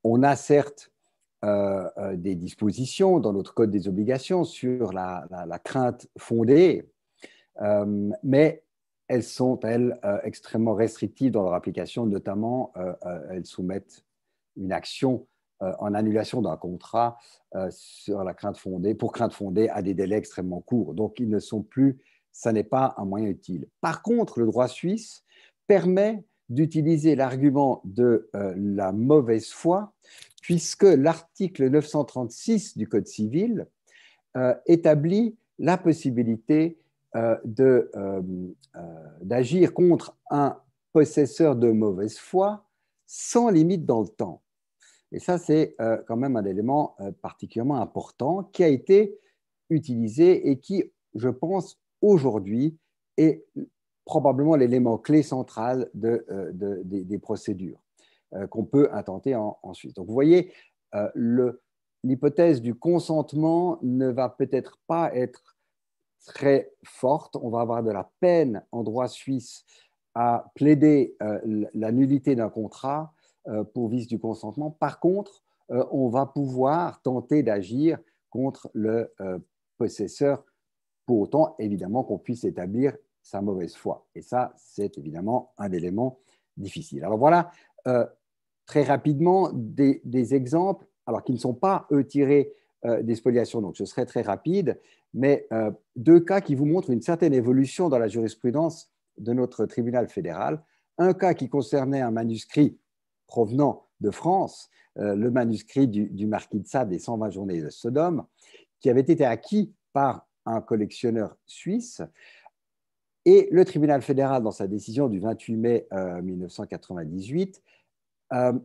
On a certes euh, euh, des dispositions dans notre code des obligations sur la, crainte fondée, euh, mais elles sont, elles, extrêmement restrictives dans leur application, notamment elles soumettent une action en annulation d'un contrat sur la crainte fondée, pour crainte fondée à des délais extrêmement courts. Donc, ils ne sont plus, ça n'est pas un moyen utile. Par contre, le droit suisse permet d'utiliser l'argument de euh, la mauvaise foi, puisque l'article 936 du Code civil euh, établit la possibilité euh, d'agir contre un possesseur de mauvaise foi sans limite dans le temps. Et ça, c'est quand même un élément particulièrement important qui a été utilisé et qui, je pense, aujourd'hui est probablement l'élément clé central euh, des, procédures euh, qu'on peut intenter en, ensuite. Donc vous voyez, euh, l'hypothèse du consentement ne va peut-être pas être très forte. On va avoir de la peine en droit suisse à plaider la nullité d'un contrat pour vice du consentement. Par contre, on va pouvoir tenter d'agir contre le possesseur pour autant, évidemment, qu'on puisse établir sa mauvaise foi. Et ça, c'est évidemment un élément difficile. Alors voilà, euh, très rapidement, des, exemples, alors qui ne sont pas, eux, tirés euh, des spoliations, donc ce serait très rapide, mais euh, deux cas qui vous montrent une certaine évolution dans la jurisprudence de notre tribunal fédéral. Un cas qui concernait un manuscrit provenant de France, le manuscrit du, marquis de Sade des 120 journées de Sodome, qui avait été acquis par un collectionneur suisse. Et le tribunal fédéral, dans sa décision du 28 mai 1998, euh, euh,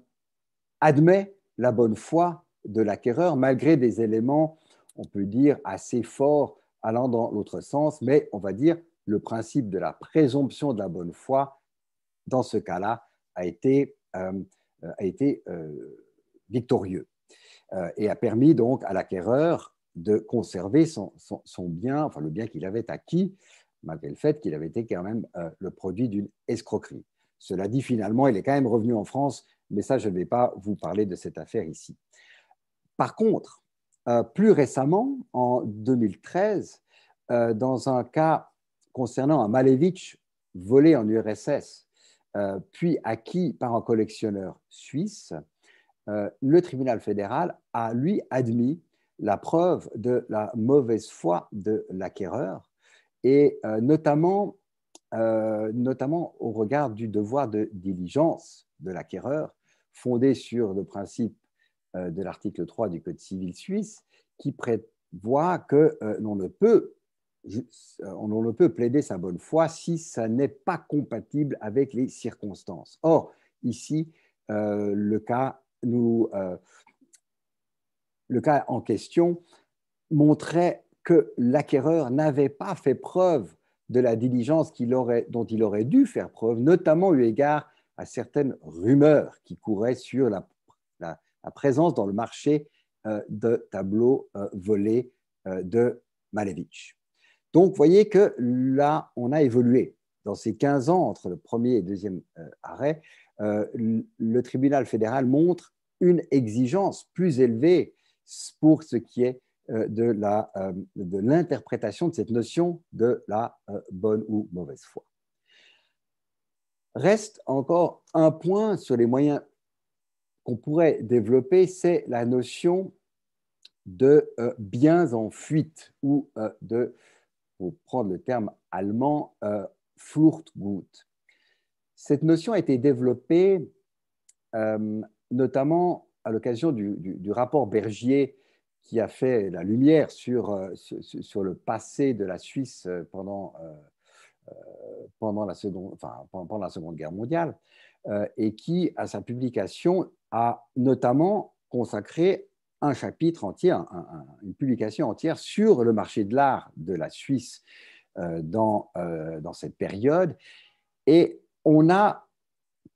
admet la bonne foi de l'acquéreur, malgré des éléments, on peut dire, assez forts allant dans l'autre sens, mais on va dire le principe de la présomption de la bonne foi, dans ce cas-là, a été, euh, victorieux et a permis donc à l'acquéreur de conserver son, son bien, enfin le bien qu'il avait acquis, malgré le fait qu'il avait été quand même euh, le produit d'une escroquerie. Cela dit, finalement, il est quand même revenu en France, mais ça, je ne vais pas vous parler de cette affaire ici. Par contre, euh, plus récemment, en 2013, euh, dans un cas concernant un Malevich volé en URSS, puis acquis par un collectionneur suisse, le tribunal fédéral a, lui, admis la preuve de la mauvaise foi de l'acquéreur et euh, notamment, euh, notamment au regard du devoir de diligence de l'acquéreur, fondé sur le principe euh, de l'article 3 du Code civil suisse, qui prévoit que l'on ne peut on ne peut plaider sa bonne foi si ça n'est pas compatible avec les circonstances. Or, ici, le, cas le, cas en question montrait que l'acquéreur n'avait pas fait preuve de la diligence dont il aurait dû faire preuve, notamment eu égard à certaines rumeurs qui couraient sur la, présence dans le marché euh, de tableaux euh, volés euh, de Malevich. Donc, vous voyez que là, on a évolué. Dans ces 15 ans, entre le premier et le deuxième arrêt, le tribunal fédéral montre une exigence plus élevée pour ce qui est euh, euh, de l'interprétation de, cette notion de la euh, bonne ou mauvaise foi. Reste encore un point sur les moyens qu'on pourrait développer, c'est la notion de biens en fuite ou de, pour prendre le terme allemand, Fluchtgut. Cette notion a été développée notamment à l'occasion du, rapport Bergier qui a fait la lumière sur, euh, sur, le passé de la Suisse euh, pendant, euh, pendant, la, seconde, pendant la Seconde Guerre mondiale, et qui, à sa publication, a notamment consacré un chapitre entier, une publication entière sur le marché de l'art de la Suisse dans, dans cette période. Et on a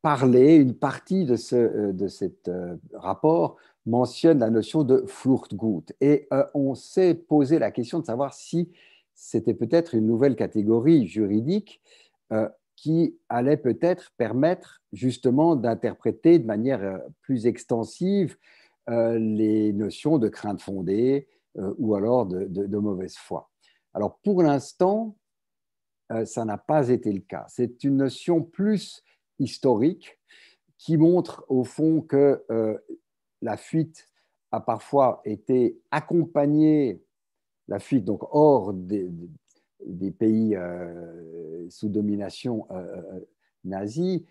parler, une partie de ce euh, de cet euh, rapport mentionne la notion de Fluchtgut. Et euh, on s'est posé la question de savoir si c'était peut-être une nouvelle catégorie juridique qui allait peut-être permettre justement d'interpréter de manière plus extensive les notions de crainte fondée ou alors de, de, de, mauvaise foi. Alors pour l'instant, ça n'a pas été le cas. C'est une notion plus historique qui montre au fond que euh, la fuite a parfois été accompagnée, la fuite donc hors des, pays euh, sous domination euh, nazie,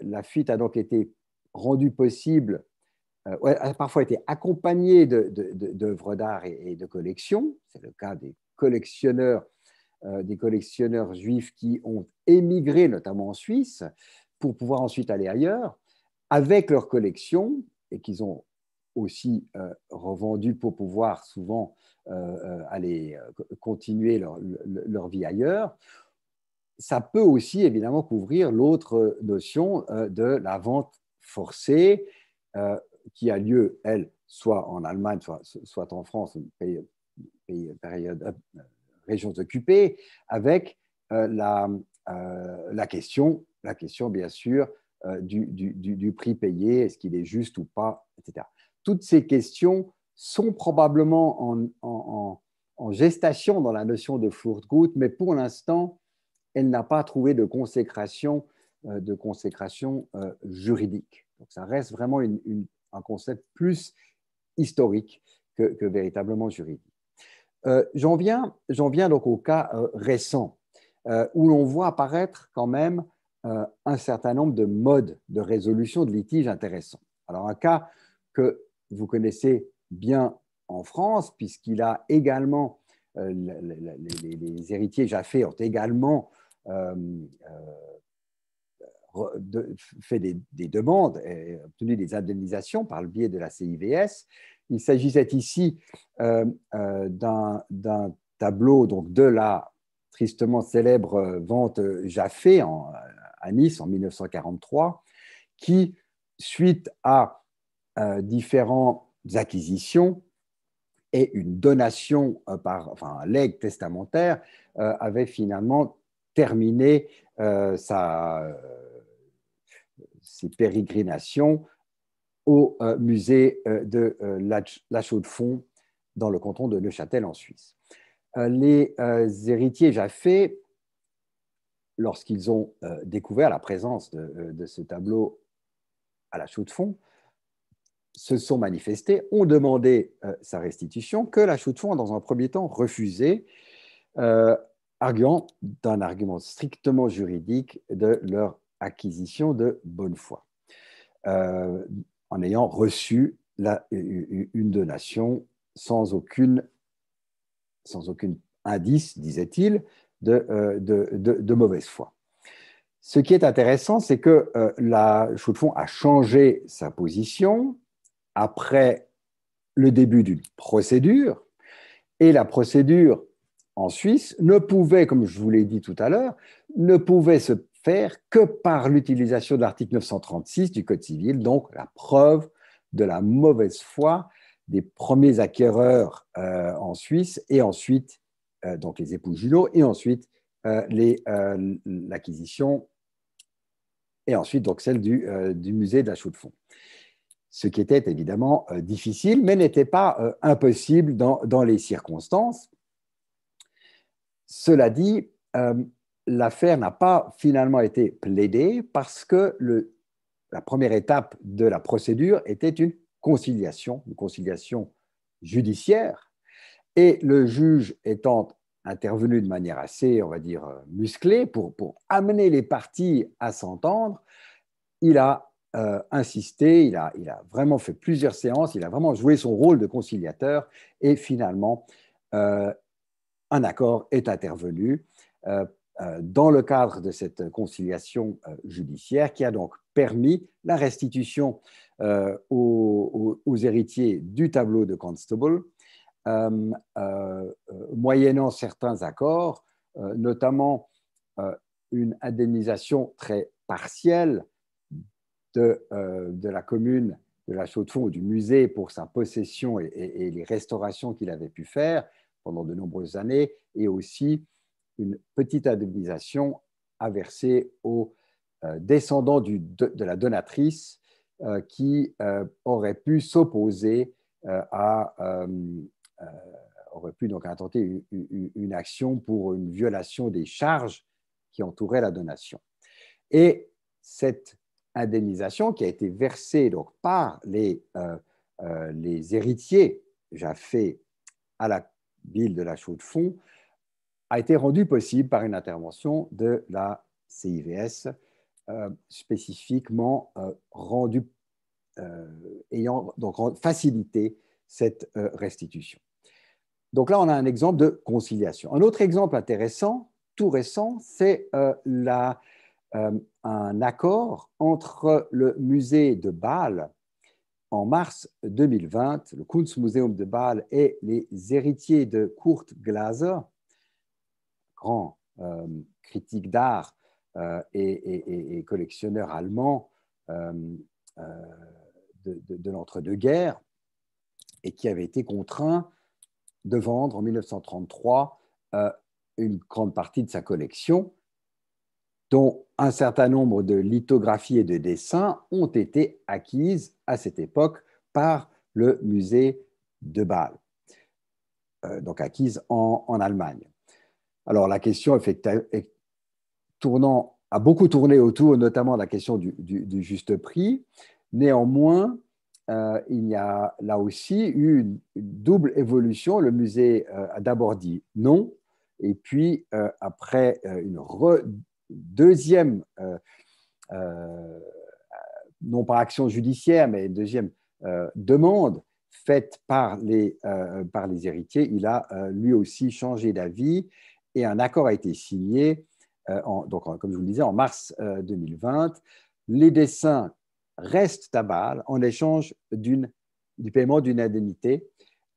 la fuite a donc été rendue possible, a parfois été accompagnée d'œuvres d'art et, de collections, c'est le cas des collectionneurs des collectionneurs juifs qui ont émigré, notamment en Suisse, pour pouvoir ensuite aller ailleurs avec leur collection et qu'ils ont aussi euh, revendu pour pouvoir souvent euh, euh, aller continuer leur, leur, vie ailleurs. Ça peut aussi évidemment couvrir l'autre notion de la vente forcée qui a lieu, elle, soit en Allemagne, soit, en France, pays, période, régions occupées, avec la, la question la question, bien sûr, euh, du, prix payé, est-ce qu'il est juste ou pas, etc. Toutes ces questions sont probablement en, gestation dans la notion de Furtgut, mais pour l'instant, elle n'a pas trouvé de consécration, euh, de consécration euh, juridique. Donc ça reste vraiment un concept plus historique que, véritablement juridique. j'en viens, viens, donc au cas récent, où l'on voit apparaître quand même euh, un certain nombre de modes de résolution de litiges intéressants. Alors un cas que vous connaissez bien en France, puisqu'il a également, euh, les, héritiers Jaffé ont également euh, fait des, des, demandes et obtenu des indemnisations par le biais de la CIVS. Il s'agissait ici d'un tableau donc de la tristement célèbre vente Jaffé en à Nice en 1943, qui, suite à euh, différentes acquisitions et une donation euh, par, enfin, un legs testamentaire, euh, avait finalement terminé sa, ses pérégrinations au musée de la, la Chaux-de-Fonds dans le canton de Neuchâtel en Suisse. les héritiers Jaffé lorsqu'ils ont euh, découvert la présence euh, de, ce tableau à la chaux de fonds se sont manifestés, ont demandé euh, sa restitution, que la chaux de fond a dans un premier temps refusé, arguant d'un argument strictement juridique de leur acquisition de bonne foi, en ayant reçu une donation sans aucune sans aucun indice, disait-il, euh, de, mauvaise foi. Ce qui est intéressant, c'est que euh, la Chaux de Fonds a changé sa position après le début d'une procédure, et la procédure en Suisse ne pouvait, comme je vous l'ai dit tout à l'heure, ne pouvait se faire que par l'utilisation de l'article 936 du Code civil, donc la preuve de la mauvaise foi des premiers acquéreurs euh, en Suisse et ensuite euh, donc les époux Julot, et ensuite euh, euh, l'acquisition, et ensuite donc celle du, du musée de de Fonds ce qui était évidemment difficile, mais n'était pas impossible dans, dans, les circonstances. Cela dit, l'affaire n'a pas finalement été plaidée parce que le, la première étape de la procédure était une conciliation, une conciliation judiciaire et le juge étant intervenu de manière assez, on va dire, musclée pour, amener les parties à s'entendre, il a euh, insisté, il a, vraiment fait plusieurs séances, il a vraiment joué son rôle de conciliateur et finalement, euh, un accord est intervenu euh, dans le cadre de cette conciliation judiciaire qui a donc permis la restitution aux, héritiers du tableau de Constable euh, euh, moyennant certains accords, euh, notamment une indemnisation très partielle de, la commune de la Chaux-de-Fonds ou du musée pour sa possession et, les restaurations qu'il avait pu faire pendant de nombreuses années, et aussi une petite indemnisation à verser aux descendants de, la donatrice qui aurait auraient pu s'opposer à euh, aurait pu donc intenter une, action pour une violation des charges qui entouraient la donation. Et cette indemnisation qui a été versée donc par les, euh, euh, héritiers déjà les héritiers à la ville de la Chaux de Fonds a été rendue possible par une intervention de la CIVS spécifiquement ayant donc facilité cette restitution. Donc là, on a un exemple de conciliation. Un autre exemple intéressant, tout récent, c'est euh, euh, un accord entre le musée de Bâle en mars 2020, le Kunstmuseum de Bâle et les héritiers de Kurt Glaser, grand euh, critique d'art et, collectionneur allemand de, de l'entre-deux-guerres, et qui avait été contraint de vendre en 1933 euh, une grande partie de sa collection, dont un certain nombre de lithographies et de dessins ont été acquises à cette époque par le musée de Bâle, euh, donc acquises en, Allemagne. Alors la question tournant, a beaucoup tourné autour notamment la question du juste prix. Néanmoins, euh, il y a là aussi eu une, double évolution. Le musée euh, a d'abord dit non, et puis euh, après une deuxième, non par action judiciaire, mais deuxième demande faite par les, par les héritiers, il a lui aussi changé d'avis et un accord a été signé, donc, comme je vous le disais, en mars 2020. Les dessins reste à en échange du paiement d'une indemnité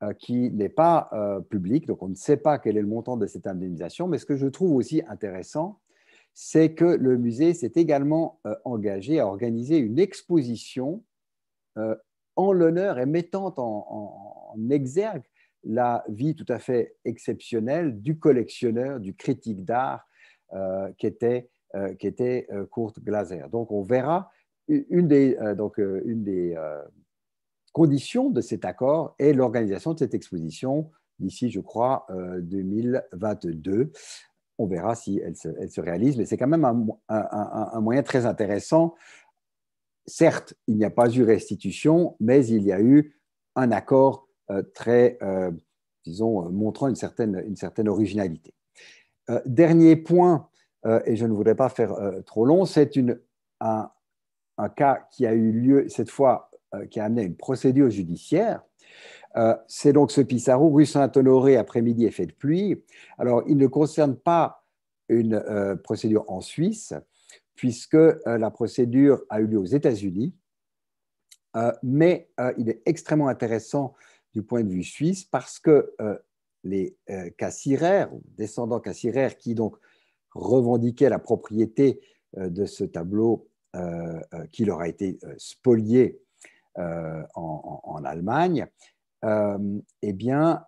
euh, qui n'est pas euh, publique. Donc, on ne sait pas quel est le montant de cette indemnisation. Mais ce que je trouve aussi intéressant, c'est que le musée s'est également euh, engagé à organiser une exposition en l'honneur et mettant en, exergue la vie tout à fait exceptionnelle du collectionneur, du critique d'art qui était, qui Kurt Glaser. Donc on verra une des, euh, donc, euh, une des euh, conditions de cet accord est l'organisation de cette exposition d'ici, je crois, 2022. On verra si elle se, elle se réalise, mais c'est quand même un, un, moyen très intéressant. Certes, il n'y a pas eu restitution, mais il y a eu un accord très, disons, montrant une certaine, une certaine originalité. dernier point, et je ne voudrais pas faire trop long, c'est un, un cas qui a eu lieu cette fois, euh, qui a amené à une procédure judiciaire. Euh, c'est donc ce Pissarro, rue Saint-Honoré, après-midi, effet de pluie. Alors, il ne concerne pas une euh, procédure en Suisse, puisque la procédure a eu lieu aux États-Unis, mais il est extrêmement intéressant du point de vue suisse parce que les cassiraires, descendants cassiraires qui donc revendiquaient la propriété de ce tableau euh, euh, qui leur a été euh, spolié en, Allemagne, eh bien,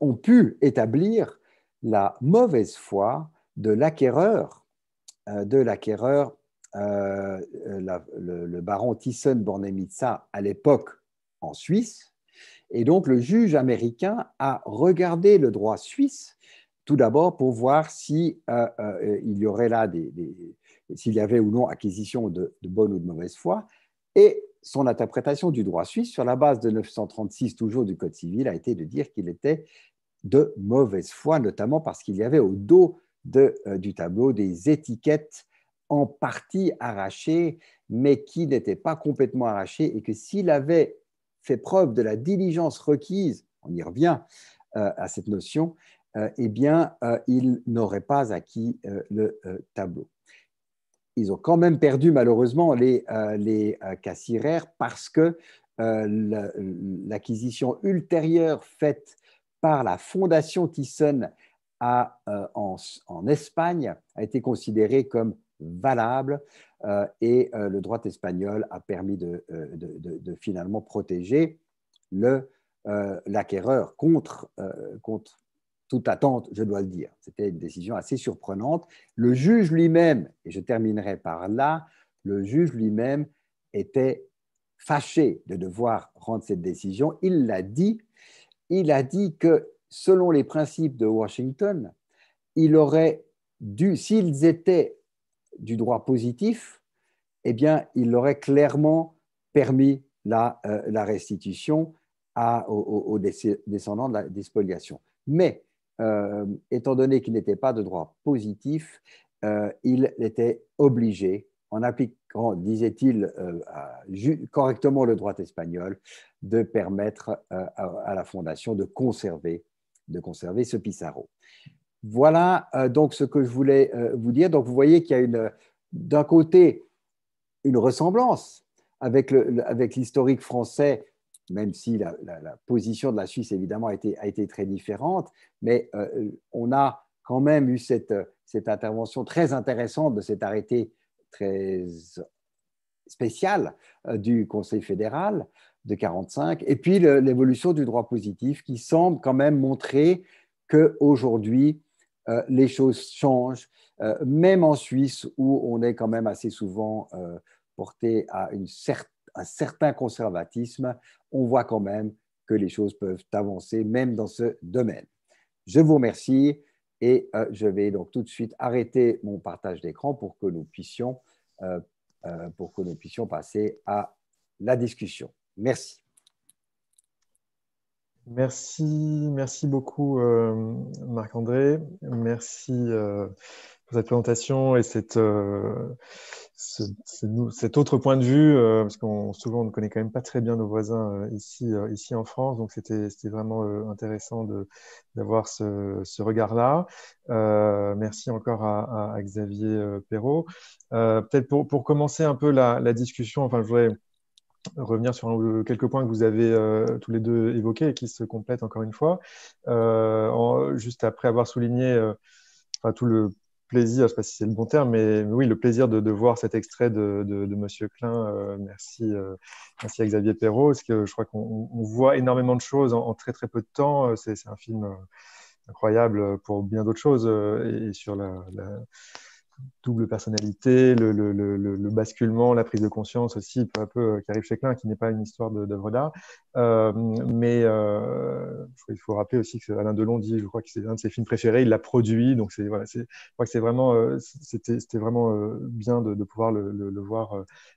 ont pu établir la mauvaise foi de l'acquéreur, de l'acquéreur, le, le, baron Thyssen-Bornemisza à l'époque en Suisse. Et donc le juge américain a regardé le droit suisse tout d'abord pour voir si euh, euh, euh, y aurait là s'il y avait ou non acquisition de, bonne ou de mauvaise foi, et son interprétation du droit suisse sur la base de 936 toujours du Code civil a été de dire qu'il était de mauvaise foi, notamment parce qu'il y avait au dos de, du tableau des étiquettes en partie arrachées, mais qui n'étaient pas complètement arrachées, et que s'il avait fait preuve de la diligence requise, on y revient à cette notion, euh, eh bien, euh, ils n'auraient pas acquis euh, le tableau. Ils ont quand même perdu malheureusement les, les parce que l'acquisition ultérieure faite par la fondation Thyssen en, Espagne a été considérée comme valable et le droit espagnol a permis de, finalement protéger l'acquéreur contre, contre toute attente, je dois le dire. C'était une décision assez surprenante. Le juge lui-même, et je terminerai par là, le juge lui-même était fâché de devoir rendre cette décision. Il l'a dit. Il a dit que selon les principes de Washington, il aurait dû, s'ils étaient du droit positif, eh bien, il aurait clairement permis la, euh, restitution aux, descendants de la despoliation. Mais euh, étant donné qu'il n'était pas de droit positif, euh, il était obligé, en appliquant, disait-il, euh, correctement le droit espagnol, de permettre à, la Fondation de conserver, de conserver ce Pissarro. Voilà donc ce que je voulais vous dire. Donc vous voyez qu'il y a d'un côté une ressemblance avec, avec l'historique français même si la, position de la Suisse, évidemment, a été, très différente, mais euh, on a quand même eu cette, intervention très intéressante de cet arrêté très spécial euh, du Conseil fédéral de 1945, et puis l'évolution du droit positif qui semble quand même montrer qu'aujourd'hui, euh, les choses changent, même en Suisse, où on est quand même assez souvent porté à une certaine un certain conservatisme, on voit quand même que les choses peuvent avancer, même dans ce domaine. Je vous remercie et euh, je vais donc tout de suite arrêter mon partage d'écran pour que nous puissions, euh, euh, pour que nous puissions passer à la discussion. Merci. Merci, merci beaucoup Marc-André. Merci pour cette présentation et cette, euh, cet autre point de vue, euh, parce qu'on souvent on ne connaît quand même pas très bien nos voisins euh, ici, ici en France, donc c'était vraiment intéressant d'avoir ce, ce regard-là. merci encore à, Xavier Perrault. Peut-être pour, pour, commencer un peu la, la discussion, enfin je voudrais revenir sur quelques points que vous avez tous les deux évoqués et qui se complètent encore une fois. juste après avoir souligné enfin, tout le plaisir, je ne sais pas si c'est le bon terme, mais, oui, le plaisir de, voir cet extrait de, de, Monsieur Klein. Euh, euh, merci, à Xavier Perrault, parce que je crois qu'on voit énormément de choses en, très très peu de temps. Euh, c'est un film incroyable pour bien d'autres choses et sur la double personnalité, le, basculement, la prise de conscience aussi, peu à peu, euh, qui arrive chez Klein, qui n'est pas une histoire d'œuvre d'art. Euh, mais euh, il faut rappeler aussi que Alain Delon dit, je crois que c'est un de ses films préférés, il l'a produit, donc c'est voilà, je crois que c'est vraiment, c'était vraiment bien de, pouvoir le, voir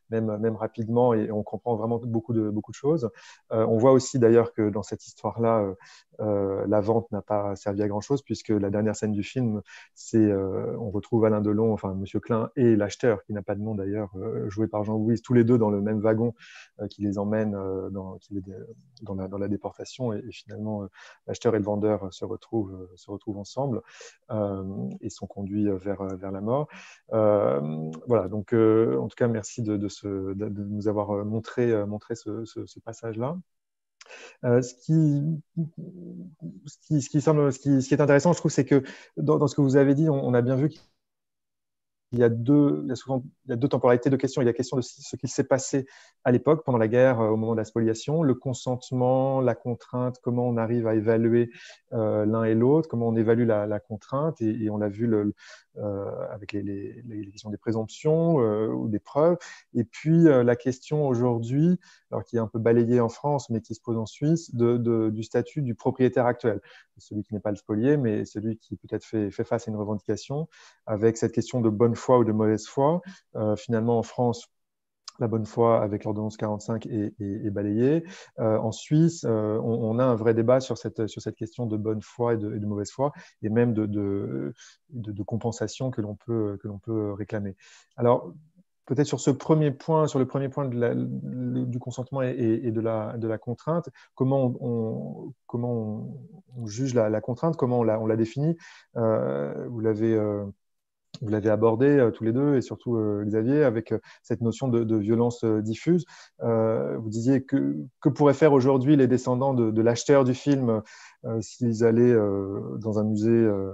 même, même rapidement et on comprend vraiment beaucoup de, beaucoup de choses. on voit aussi d'ailleurs que dans cette histoire-là, la vente n'a pas servi à grand-chose puisque la dernière scène du film, c'est on retrouve Alain Delon enfin Monsieur Klein et l'acheteur, qui n'a pas de nom d'ailleurs, euh, joué par Jean Louis, tous les deux dans le même wagon euh, qui les emmène euh, dans, dans, la, déportation. Et, finalement, l'acheteur et le vendeur se retrouvent, se retrouvent ensemble et sont conduits vers, vers la mort. voilà, donc en tout cas, merci de, de, nous avoir montré, ce, passage-là. ce, qui, ce, qui, semble, ce qui, est intéressant, je trouve, c'est que dans, ce que vous avez dit, on, a bien vu il y a deux, il y a deux temporalités de questions. Il y a la question de ce qui s'est passé à l'époque, pendant la guerre, euh, au moment de la spoliation, le consentement, la contrainte, comment on arrive à évaluer euh, l'un et l'autre, comment on évalue la, contrainte, et, on l'a vu le, euh, avec les, questions des présomptions ou des preuves. Et puis la question aujourd'hui, alors qui est un peu balayée en France, mais qui se pose en Suisse, du statut du propriétaire actuel, celui qui n'est pas le spolié, mais celui qui peut-être fait, fait face à une revendication avec cette question de bonne foi ou de mauvaise foi. Euh, finalement, en France, la bonne foi avec l'ordonnance 45 est, balayée. Euh, en Suisse, euh, on, a un vrai débat sur cette, sur cette question de bonne foi et de, mauvaise foi, et même de, de, compensation que l'on peut, que peut réclamer. Alors, peut-être sur ce premier point, sur le premier point de du consentement et, de, la, de, la, contrainte, comment on, comment on juge la, contrainte, comment on la, définit. vous l'avez vous l'avez abordé euh, tous les deux et surtout euh, Xavier avec euh, cette notion de, violence diffuse. vous disiez que, que pourraient faire aujourd'hui les descendants de l'acheteur du film euh, s'ils allaient euh, dans un musée euh,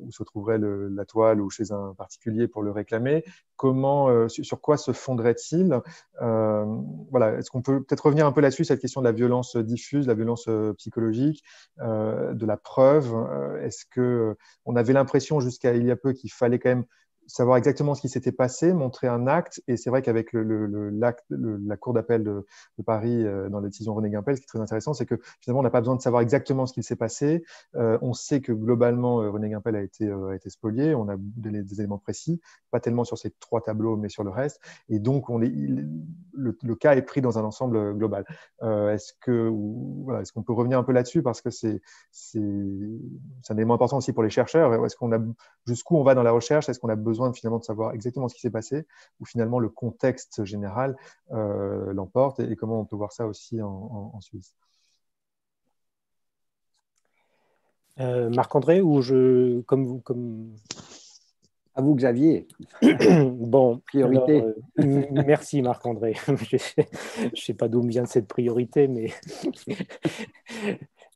où se trouverait la toile ou chez un particulier pour le réclamer, comment, sur quoi se fonderait-il Voilà, est-ce qu'on peut peut-être revenir un peu là-dessus, cette question de la violence diffuse, de la violence psychologique, de la preuve Est-ce que on avait l'impression jusqu'à il y a peu qu'il fallait quand même savoir exactement ce qui s'était passé, montrer un acte. Et c'est vrai qu'avec le, le, la Cour d'appel de, Paris, euh, dans la décision René Guimpel, ce qui est très intéressant, c'est que finalement, on n'a pas besoin de savoir exactement ce qui s'est passé. Euh, on sait que globalement, euh, René Guimpel a été, a été spolié. On a donné des éléments précis, pas tellement sur ces trois tableaux, mais sur le reste. Et donc, on est, le, cas est pris dans un ensemble global. Est-ce que voilà, est-ce qu'on peut revenir un peu là-dessus parce que c'est c'est un élément important aussi pour les chercheurs. Est-ce qu'on a jusqu'où on va dans la recherche Est-ce qu'on a besoin finalement de savoir exactement ce qui s'est passé, ou finalement le contexte général euh, l'emporte, et, comment on peut voir ça aussi en, Suisse. Euh, Marc-André, ou je, comme vous, comme... À vous, Xavier. bon, priorité. Euh, merci, Marc-André. je ne sais pas d'où vient cette priorité, mais.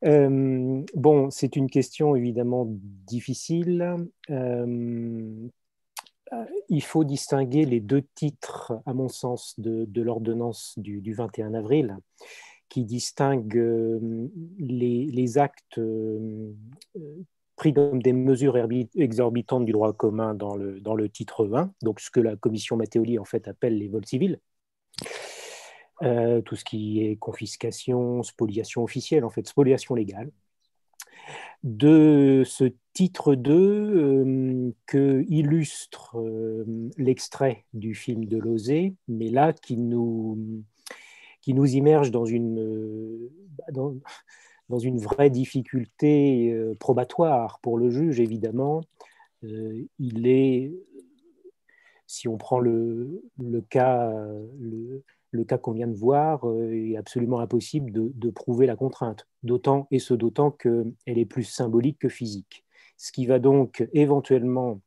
bon, c'est une question évidemment difficile euh, euh, il faut distinguer les deux titres, à mon sens, de, l'ordonnance du, 21 avril, qui distingue euh, les, actes euh, pris comme des mesures exorbitantes du droit commun dans le, dans le titre 20, donc ce que la commission Matteoli en fait appelle les vols civils. tout ce qui est confiscation, spoliation officielle, en fait, spoliation légale, de ce titre 2 euh, que illustre euh, l'extrait du film de Lozé, mais là qui nous, qui nous immerge dans une, euh, dans, une vraie difficulté probatoire pour le juge, évidemment. il est, si on prend le, le cas, le, le cas qu'on vient de voir euh, est absolument impossible de, prouver la contrainte, d'autant et ce d'autant qu'elle est plus symbolique que physique. Ce qui va donc éventuellement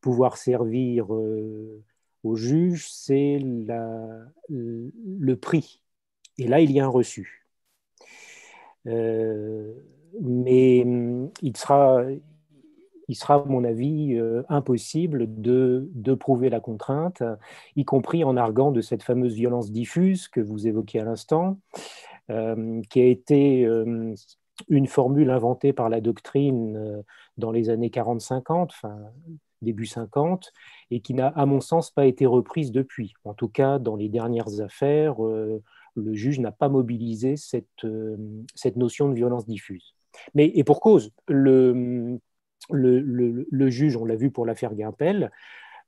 pouvoir servir euh, au juge, c'est le prix. Et là, il y a un reçu. Euh, mais hum, il sera, il sera, à mon avis, euh, impossible de, de, prouver la contrainte, y compris en arguant de cette fameuse violence diffuse que vous évoquez à l'instant, euh, qui a été euh, une formule inventée par la doctrine dans les années 40-50, enfin, début 50, et qui n'a, à mon sens, pas été reprise depuis. En tout cas, dans les dernières affaires, le juge n'a pas mobilisé cette, cette notion de violence diffuse. Mais, et pour cause, le, le, juge, on l'a vu pour l'affaire Guimpel,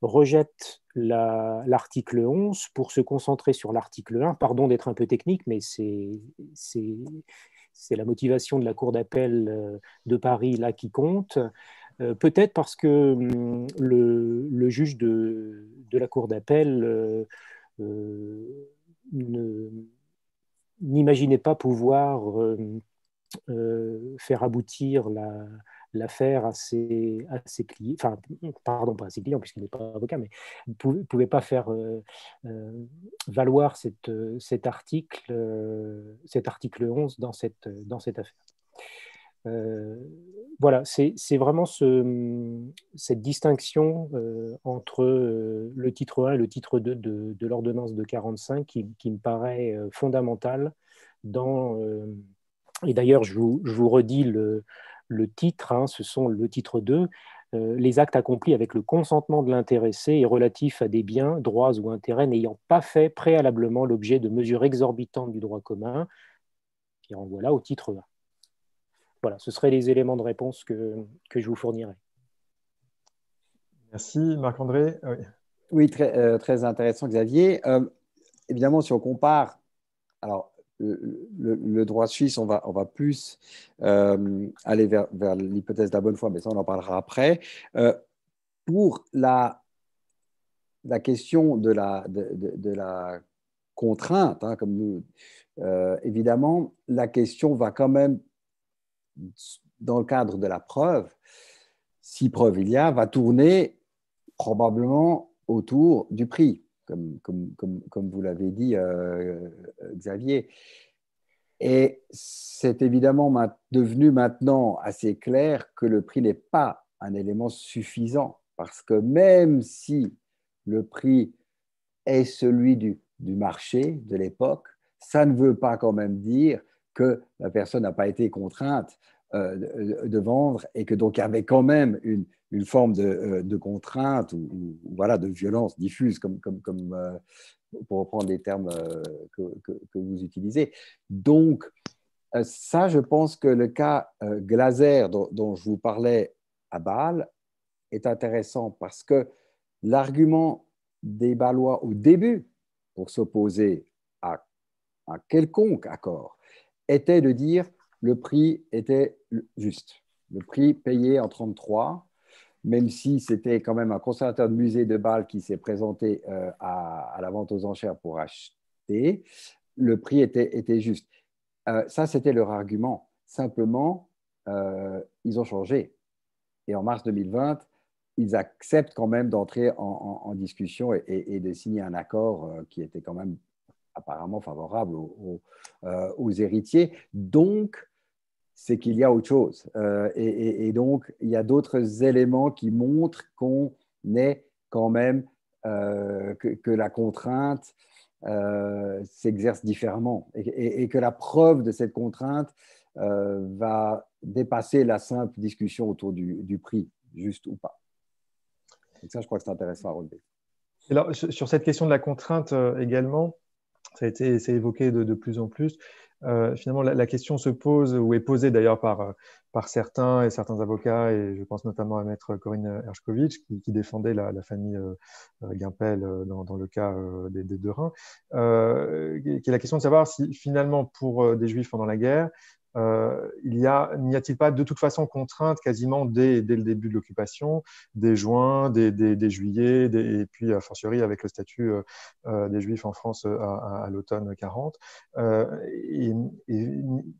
rejette l'article 11 pour se concentrer sur l'article 1. Pardon d'être un peu technique, mais c'est la motivation de la Cour d'appel euh, de Paris là qui compte. Euh, peut-être parce que hum, le, juge de, la Cour d'appel euh, n'imaginait pas pouvoir faire aboutir la, l'affaire à ses, à ses clients, enfin, pardon, pas à ses clients, puisqu'il n'est pas avocat, mais ne pouvait, pas faire euh, euh, valoir cette, euh, cet, article, cet article 11 dans cette, dans cette affaire. voilà, c'est vraiment ce, cette distinction entre le titre 1 et le titre 2 de, de l'ordonnance de 45 qui, qui, me paraît fondamentale dans... et d'ailleurs, je, je vous, redis le, le titre, 1, hein, ce sont le titre 2, euh, les actes accomplis avec le consentement de l'intéressé et relatifs à des biens, droits ou intérêts n'ayant pas fait préalablement l'objet de mesures exorbitantes du droit commun, qui renvoie là au titre 1. Voilà, ce seraient les éléments de réponse que, je vous fournirai. Merci Marc-André. Oui, très, euh, très, intéressant Xavier. Euh, évidemment, si on compare, alors le, droit suisse, on va, plus euh, aller vers, l'hypothèse de la bonne foi, mais ça, on en parlera après. Euh, pour la, question de la, contrainte, hein, comme euh, évidemment, la question va quand même, dans le cadre de la preuve, si preuve il y a, va tourner probablement autour du prix comme, vous l'avez dit, euh, euh, Xavier. Et c'est évidemment devenu maintenant assez clair que le prix n'est pas un élément suffisant, parce que même si le prix est celui du marché de l'époque, ça ne veut pas quand même dire que la personne n'a pas été contrainte euh, de, vendre et que donc il y avait quand même une, forme de, euh, contrainte ou, voilà de violence diffuse comme, euh, pour reprendre les termes que, vous utilisez. Donc ça, je pense que le cas Glaser dont, je vous parlais à Bâle est intéressant parce que l'argument des Balois au début pour s'opposer à un quelconque accord était de dire le prix était juste. Le prix payé en 1933, même si c'était quand même un conservateur de musée de Bâle qui s'est présenté euh, à, la vente aux enchères pour acheter, le prix était, était juste. Euh, ça, c'était leur argument. Simplement, euh, ils ont changé. Et en mars 2020, ils acceptent quand même d'entrer en, discussion et, de signer un accord qui était quand même apparemment favorable aux, aux héritiers. Donc, c'est qu'il y a autre chose. Euh, et, donc, il y a d'autres éléments qui montrent qu'on est quand même, euh, que, la contrainte euh, s'exerce différemment et, que la preuve de cette contrainte va dépasser la simple discussion autour du, prix, juste ou pas. Donc ça, je crois que c'est intéressant à relever. sur cette question de la contrainte également, ça a été évoqué de, plus en plus. Euh, finalement, la, question se pose ou est posée d'ailleurs par, euh, par certains et certains avocats, et je pense notamment à maître Corinne Hershkovitch qui, défendait la, famille euh, Guimpel dans, le cas des, des, deux Rhin, qui est la question de savoir si finalement pour des juifs pendant la guerre, euh, n'y a-t-il pas de toute façon contrainte quasiment dès, dès le début de l'occupation, des juin, des, juillet, des juillet, et puis a fortiori avec le statut euh, euh des juifs en France euh, à, à, l'automne 40 euh,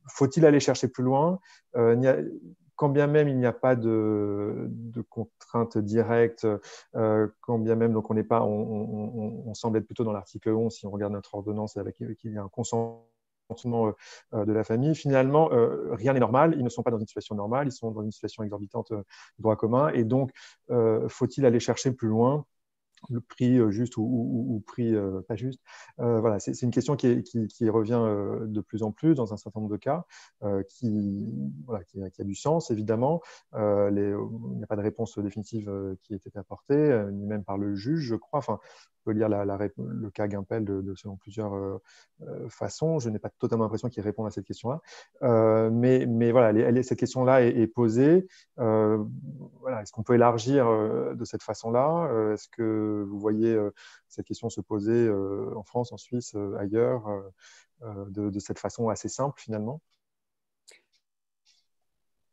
Faut-il aller chercher plus loin euh, quand bien même il n'y a pas de, de contrainte directe, euh, quand bien même donc on n'est pas, on, on, on, semble être plutôt dans l'article 11 si on regarde notre ordonnance avec il y a un consentement euh, euh, de la famille. Finalement, euh, rien n'est normal. Ils ne sont pas dans une situation normale. Ils sont dans une situation exorbitante du droit commun. Et donc, faut-il aller chercher plus loin le prix juste ou, ou, prix pas juste. voilà, c'est une question qui, revient de plus en plus dans un certain nombre de cas, qui, qui, a du sens évidemment. il n'y a pas de réponse définitive qui a été apportée, ni même par le juge, je crois. Enfin, peut lire la, le cas Gimpel de, selon plusieurs euh, euh, façons. Je n'ai pas totalement l'impression qu'il réponde à cette question-là. Euh, mais, mais, voilà, elle, cette question-là est, posée. Est-ce qu'on peut élargir de cette façon-là Est-ce que vous voyez cette question se poser en France, en Suisse, ailleurs, de, cette façon assez simple finalement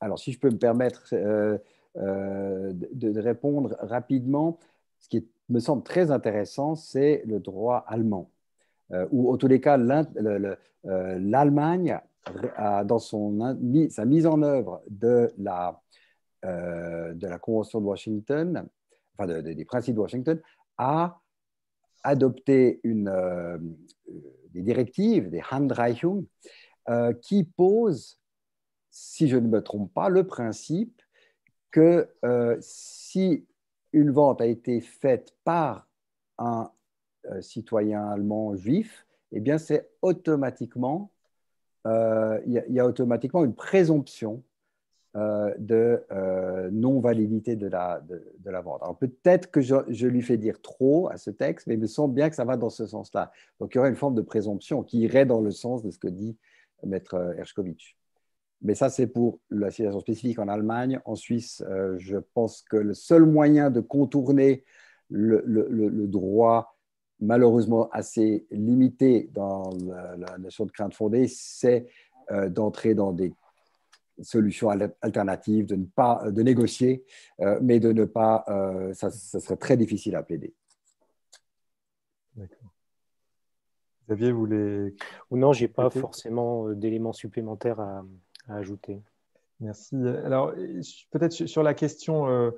Alors, si je peux me permettre de, de, répondre rapidement, ce qui est me semble très intéressant, c'est le droit allemand, où euh, ou en tous les cas, euh, l'Allemagne, dans son, sa mise en œuvre de la, euh, de Convention de Washington, enfin des principes de Washington, a adopté une, des directives, des Handreichung, qui posent, si je ne me trompe pas, le principe que si une vente a été faite par un euh, citoyen allemand juif, eh bien c'est automatiquement, euh, il y, a automatiquement une présomption euh, de non-validité de la, vente. Alors peut-être que je, lui fais dire trop à ce texte, mais il me semble bien que ça va dans ce sens-là. Donc il y aurait une forme de présomption qui irait dans le sens de ce que dit Maître Hershkovitch. Mais ça, c'est pour la situation spécifique en Allemagne. En Suisse, euh, je pense que le seul moyen de contourner le, droit malheureusement assez limité dans la, notion de crainte fondée, c'est euh, d'entrer dans des solutions alternatives, de ne pas euh, de négocier, mais de ne pas, ça, serait très difficile à plaider. D'accord. Xavier, vous voulez… Ou non, j'ai pas forcément d'éléments supplémentaires à, ajouter Merci. Alors, peut-être sur la question, euh,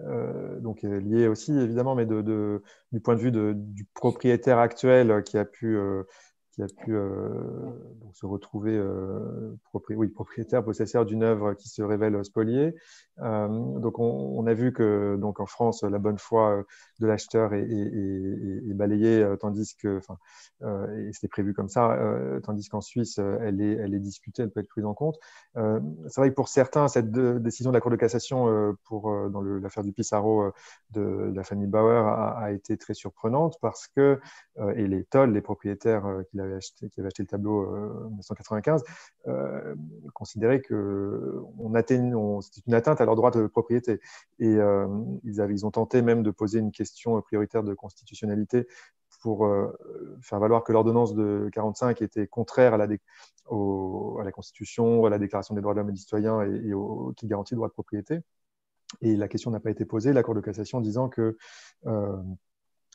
euh, donc euh, liée aussi évidemment, mais de, du point de vue du propriétaire actuel qui a pu a pu euh, se retrouver euh, propriétaire, possesseur d'une œuvre qui se révèle euh, spoliée. donc, on, a vu que donc en France, la bonne foi de l'acheteur est, balayée, tandis que, enfin, et c'était prévu comme ça, tandis qu'en Suisse, elle est, elle est discutée, elle peut être prise en compte. C'est vrai que pour certains, cette décision de la Cour de cassation pour, dans l'affaire du Pissarro de la famille Bauer a, été très surprenante parce que, et les tolls, les propriétaires qu'il a acheté, qui avait acheté le tableau euh, en 1995, euh, considéraient que on c'était une atteinte à leur droit de propriété. Et euh, ils, avaient, ils ont tenté même de poser une question prioritaire de constitutionnalité pour faire valoir que l'ordonnance de 45 était contraire à la, à la Constitution, à la Déclaration des droits de l'homme et des citoyens et, qui garantit le droit de propriété. Et la question n'a pas été posée, la Cour de cassation disant que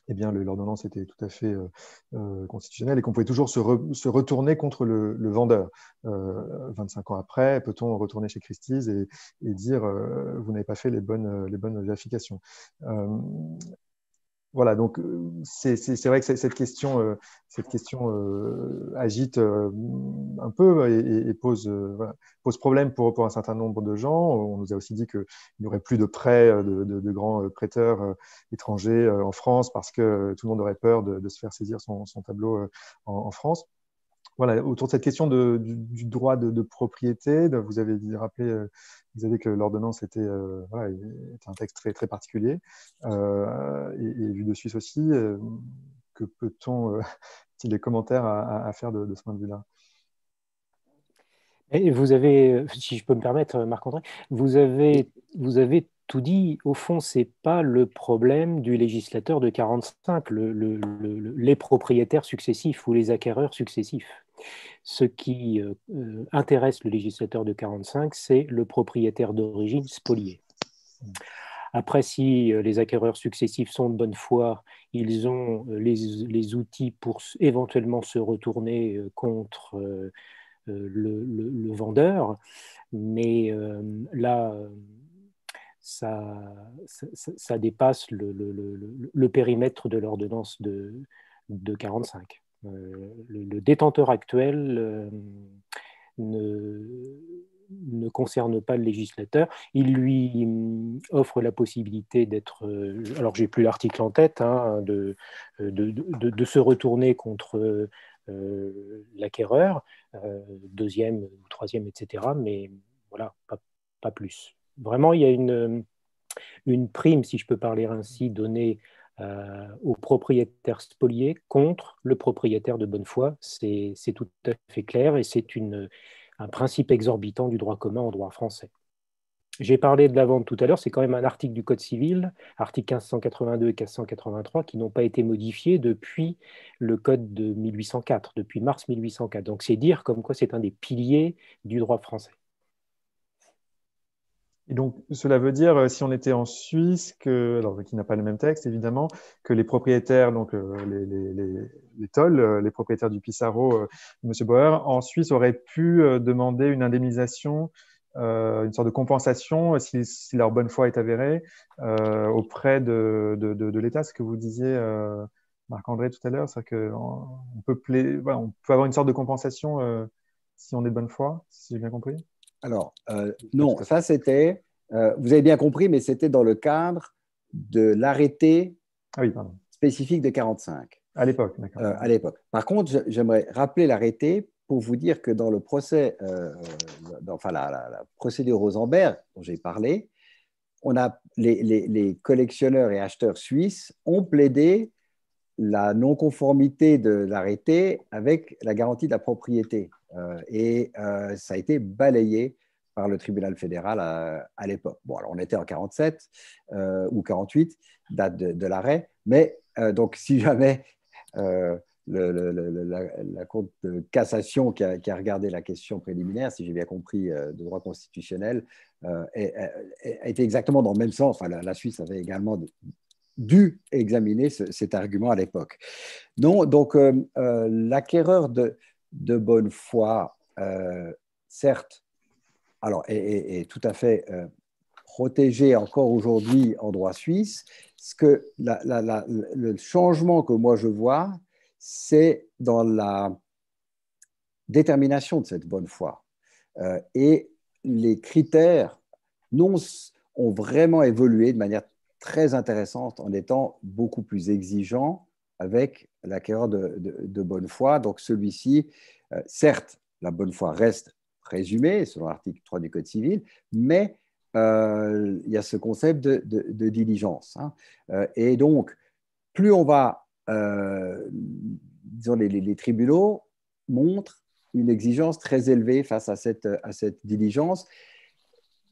eh bien, l'ordonnance était tout à fait euh, euh, constitutionnelle et qu'on pouvait toujours se, retourner contre le, vendeur. 25 euh, ans après, peut-on retourner chez Christie's et, dire vous n'avez pas fait les bonnes, les bonnes vérifications voilà, donc euh, c'est vrai que cette question, euh, cette question euh, agite un peu et, pose, pose problème pour, pour, un certain nombre de gens. On nous a aussi dit qu'il n'y aurait plus de prêts de, de, grands prêteurs étrangers en France parce que tout le monde aurait peur de, de se faire saisir son, son tableau en, France voilà, autour de cette question du, droit de, propriété, ben, vous avez rappelé, euh, vous avez que l'ordonnance euh, était, un texte très, très particulier, euh, et, vu de Suisse aussi. que peut-on, des commentaires à, faire de, ce point de vue-là vous avez, si je peux me permettre, Marc-André, vous avez, vous avez tout dit. Au fond, ce n'est pas le problème du législateur de 1945, les propriétaires successifs ou les acquéreurs successifs. Ce qui euh, euh, intéresse le législateur de 45, c'est le propriétaire d'origine spolié. Après, si euh, les acquéreurs successifs sont de bonne foi, ils ont les, outils pour éventuellement se retourner contre le, vendeur. Mais là, ça, dépasse le, périmètre de l'ordonnance de, de 45. Euh, le, détenteur actuel euh, ne, ne concerne pas le législateur. Il lui mm, offre la possibilité d'être, euh, alors j'ai plus l'article en tête, hein, de, de, de, se retourner contre l'acquéreur, deuxième ou troisième, etc. Mais voilà, pas, pas, plus. Vraiment, il y a une, une prime, si je peux parler ainsi, donnée aux euh, au propriétaire contre le propriétaire de bonne foi. C'est tout à fait clair et c'est un principe exorbitant du droit commun au droit français. J'ai parlé de la vente tout à l'heure, c'est quand même un article du Code civil, articles 1582 et 1583, qui n'ont pas été modifiés depuis le Code de 1804, depuis mars 1804. Donc c'est dire comme quoi c'est un des piliers du droit français donc, cela veut dire, euh, si on était en Suisse, que, alors qui n'a pas le même texte évidemment, que les propriétaires, donc euh, les, les, les, les euh, propriétaires du Pissarro, Monsieur M. Bauer, en Suisse auraient pu demander une indemnisation, une sorte de compensation, si, leur bonne foi est avérée, auprès de, l'État, ce que vous disiez. Marc-André tout à l'heure, c'est-à-dire qu'on peut, on peut avoir une sorte de compensation si on est de bonne foi, si j'ai bien compris. Alors, euh, non, ça c'était, euh, vous avez bien compris, mais c'était dans le cadre de l'arrêté ah spécifique de 45. À l'époque, d'accord. Euh, à l'époque. Par contre, j'aimerais rappeler l'arrêté pour vous dire que dans le procès, enfin la, procédure Rosenberg dont j'ai parlé, on a, les, les, collectionneurs et acheteurs suisses ont plaidé la non-conformité de l'arrêté avec la garantie de la propriété. Euh, et euh, ça a été balayé par le tribunal fédéral euh, à, l'époque. Bon, alors on était en 47 ou 48, date de, l'arrêt, mais donc si jamais la, Cour de cassation qui a, regardé la question préliminaire, si j'ai bien compris, de droit constitutionnel, euh, été exactement dans le même sens. Enfin, la, Suisse avait également dû examiner cet argument à l'époque. donc l'acquéreur de, de bonne foi, euh, certes, alors, et, tout à fait protégée euh, protégé encore aujourd'hui en droit suisse, ce que le changement que moi je vois, c'est dans la détermination de cette bonne foi. Euh, et les critères non, ont vraiment évolué de manière très intéressante en étant beaucoup plus exigeants avec l'acquéreur de, bonne foi. Donc celui-ci, euh, certes, la bonne foi reste présumée selon l'article 3 du Code civil, mais euh, il y a ce concept de, diligence. Hein. Euh, et donc, plus on va, disons, les, tribunaux montrent une exigence très élevée face à cette, diligence.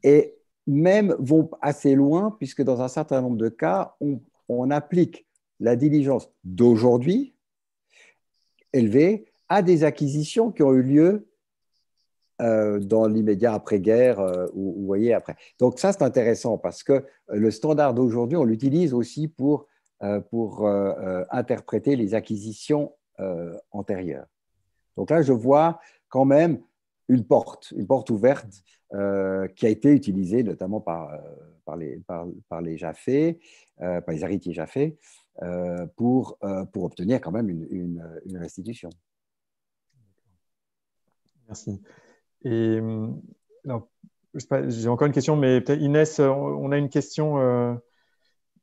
Et même vont assez loin, puisque dans un certain nombre de cas, on applique la diligence d'aujourd'hui élevée à des acquisitions qui ont eu lieu euh, dans l'immédiat après-guerre euh, ou, vous voyez après. Donc ça c'est intéressant parce que euh, le standard d'aujourd'hui on l'utilise aussi pour, interpréter les acquisitions antérieures. Donc là je vois quand même une porte, une porte ouverte qui a été utilisée notamment par, les, par, par les Jaffé, par les héritiers Jaffé, euh, pour, euh, pour obtenir quand même une, une, restitution. Merci. Euh, j'ai encore une question, mais peut-être Inès, on a une question.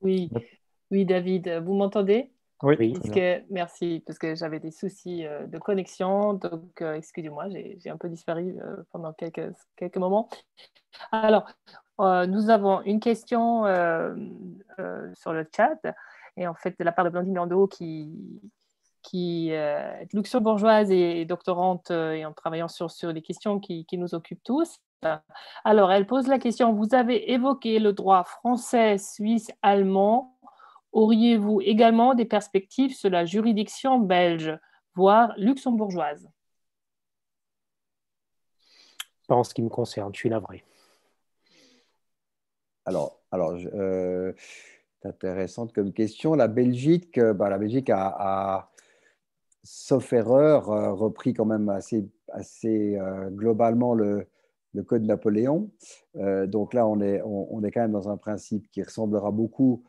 Oui. oui, David, vous m'entendez Oui. Parce que, merci, parce que j'avais des soucis de connexion, donc excusez-moi, j'ai un peu disparu pendant quelques, quelques moments. Alors, nous avons une question sur le chat et en fait de la part de Blandine Landau qui, qui euh, est luxembourgeoise et, doctorante euh, et en travaillant sur, sur les questions qui, nous occupent tous. Alors, elle pose la question, vous avez évoqué le droit français, suisse, allemand. Auriez-vous également des perspectives sur la juridiction belge, voire luxembourgeoise en ce qui me concerne, je suis navré. Alors, alors euh, c'est intéressante comme question. La Belgique, euh, bah, la Belgique a, sauf erreur, euh, repris quand même assez, assez euh, globalement le, le, code Napoléon. donc là, on est, on, est quand même dans un principe qui ressemblera beaucoup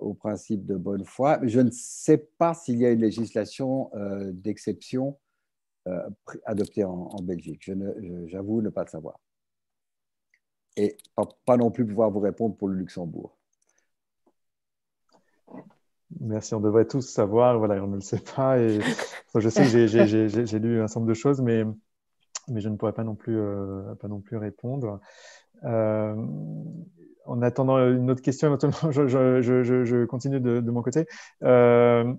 au principe de bonne foi. Je ne sais pas s'il y a une législation d'exception adoptée en, Belgique. J'avoue ne, ne, pas le savoir. Et pas non plus pouvoir vous répondre pour le Luxembourg. Merci, on devrait tous savoir, voilà, on ne le sait pas. Et... je sais que j'ai lu un certain nombre de choses, mais, mais je ne pourrais pas non plus, euh, pas non plus répondre. Euh, en attendant euh, une autre question, je, continue de, mon côté. Euh,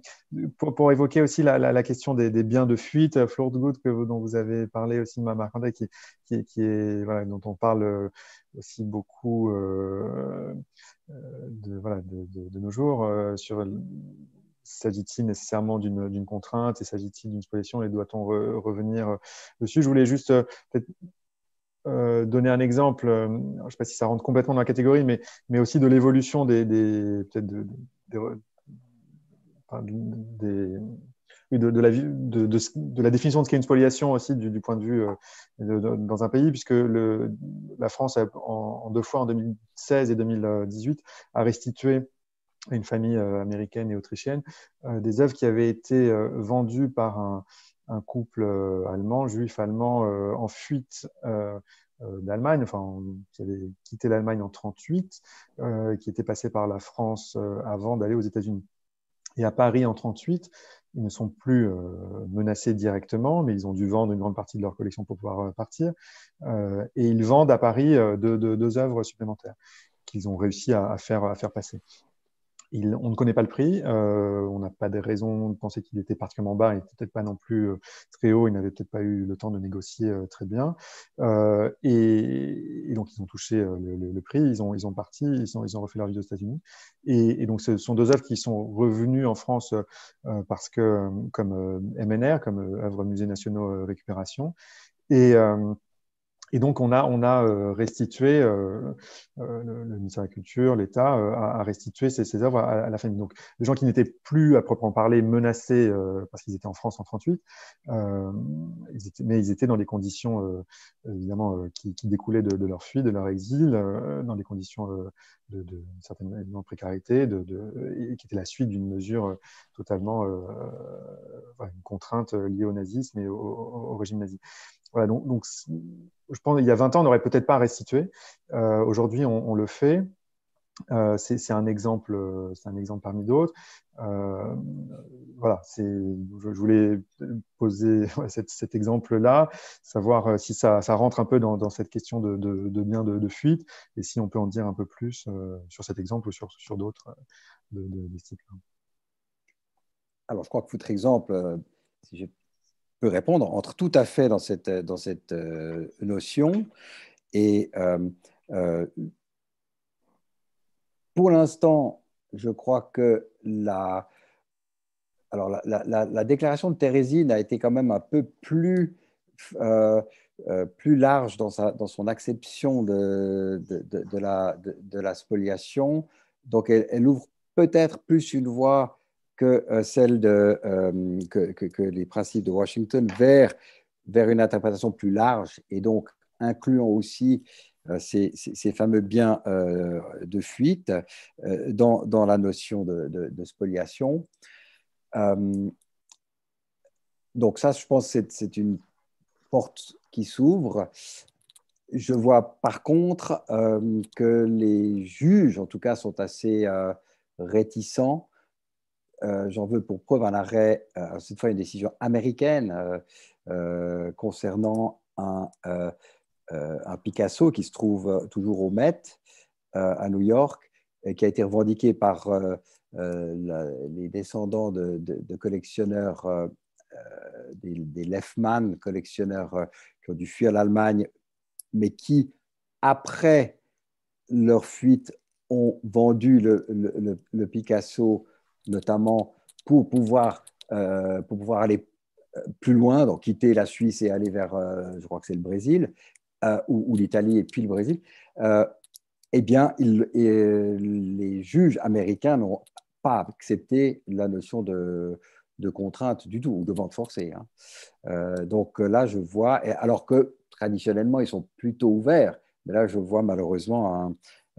pour, évoquer aussi la, question des, biens de fuite, euh, Floor de Good, que, dont vous avez parlé aussi, de marque qui, qui, est, dont on parle aussi beaucoup de, nos jours sur s'agit-il nécessairement d'une contrainte et s'agit-il d'une spoliation et doit-on revenir dessus Je voulais juste euh, donner un exemple, euh, je ne sais pas si ça rentre complètement dans la catégorie, mais, aussi de l'évolution des, peut de, la, définition de ce qu'est une spoliation aussi du, point de vue euh, dans un pays, puisque la France, en, en, deux fois, en 2016 et 2018, a restitué à une famille américaine et autrichienne des œuvres qui avaient été vendues par un, un couple euh, allemand, juif allemand, euh, en fuite euh, d'Allemagne, enfin, qui avait quitté l'Allemagne en 1938, qui était passé par la France avant d'aller aux États-Unis. Et à Paris en 1938, ils ne sont plus menacés directement, mais ils ont dû vendre une grande partie de leur collection pour pouvoir partir. et ils vendent à Paris deux, œuvres supplémentaires qu'ils ont réussi à faire passer on ne connaît pas le prix, euh, on n'a pas de raisons de penser qu'il était particulièrement bas, il n'était peut-être pas non plus euh, très haut, il n'avait peut-être pas eu le temps de négocier euh, très bien. et, donc ils ont touché le, prix, ils ont, ils ont parti, ils ont, ils ont refait leur vie aux États-Unis. Et, donc ce sont deux œuvres qui sont revenues en France parce que, comme MNR, comme œuvre Musée National récupération. Et. Et donc, on a, on a euh, restitué, euh, euh le, ministère de la Culture, l'État, euh, a, restitué ces, ces œuvres à, la famille. Donc, les gens qui n'étaient plus, à proprement parler, menacés euh, parce qu'ils étaient en France en 38, mais ils étaient dans des conditions, évidemment, qui, qui, découlaient de, de, leur fuite, de leur exil, dans des conditions de, de certaine précarité, de, de, et qui était la suite d'une mesure totalement, une contrainte liée au nazisme et au, au régime nazi. Voilà, donc, donc je pense il y a 20 ans, on n'aurait peut-être pas restitué. Euh, aujourd'hui, on, le fait. Euh, c'est un exemple, euh, c'est un exemple parmi d'autres. voilà, je voulais poser cet, exemple-là, savoir si ça, rentre un peu dans, cette question de, bien de fuite et si on peut en dire un peu plus sur cet exemple ou sur, sur d'autres de, type-là. Alors, je crois que votre exemple, si j'ai peut répondre, entre tout à fait dans cette, dans cette euh, notion. Et euh, euh, pour l'instant, je crois que la, alors la, déclaration de Thérésine a été quand même un peu plus, plus large dans, sa, dans son acception de, de, la, de, la spoliation. Donc elle, elle ouvre peut-être plus une voie que, euh, celle de, euh, que, les principes de Washington vers, vers une interprétation plus large et donc incluant aussi euh, ces, fameux biens de fuite dans, la notion de, spoliation. donc ça, je pense que c'est une porte qui s'ouvre. Je vois par contre que les juges, en tout cas, sont assez réticents euh, j'en veux pour preuve un arrêt, euh, cette fois une décision américaine euh, concernant un, un, Picasso qui se trouve toujours au Met à New York et qui a été revendiqué par les descendants de, collectionneurs des, des collectionneurs qui ont dû fuir l'Allemagne, mais qui, après leur fuite, ont vendu le Picasso notamment pour pouvoir, euh, pour pouvoir aller euh, plus loin, donc quitter la Suisse et aller vers, euh, je crois que c'est le Brésil, ou, l'Italie et puis le Brésil, eh bien, les juges américains n'ont pas accepté la notion de, contrainte du tout, ou de vente forcée. Hein. donc là, je vois, alors que traditionnellement, ils sont plutôt ouverts, mais là, je vois malheureusement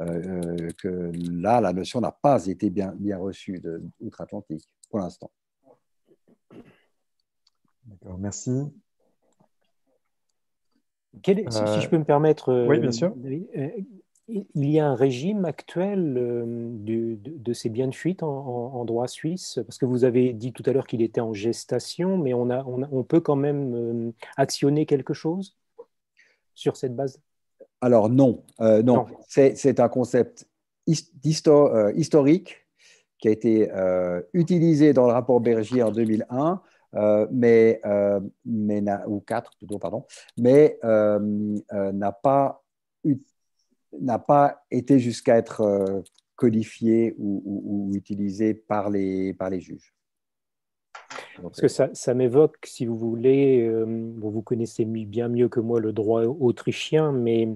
euh, euh, que là, la notion n'a pas été bien, bien reçue de, outre-Atlantique, pour l'instant. D'accord, merci. si, euh, je peux me permettre, bien il y a un régime actuel de, de, ces biens de fuite en, droit suisse Parce que vous avez dit tout à l'heure qu'il était en gestation, mais on, a, on, peut quand même actionner quelque chose sur cette base alors euh, non, non. c'est un concept euh, historique qui a été euh, utilisé dans le rapport Bergier en 2001. mais, mais ou 4 plutôt, pardon, mais n'a pas, n'a pas été jusqu'à être codifié ou, ou utilisé par les, par les juges. Parce que ça, m'évoque, si vous voulez, euh, vous connaissez bien mieux que moi le droit autrichien, mais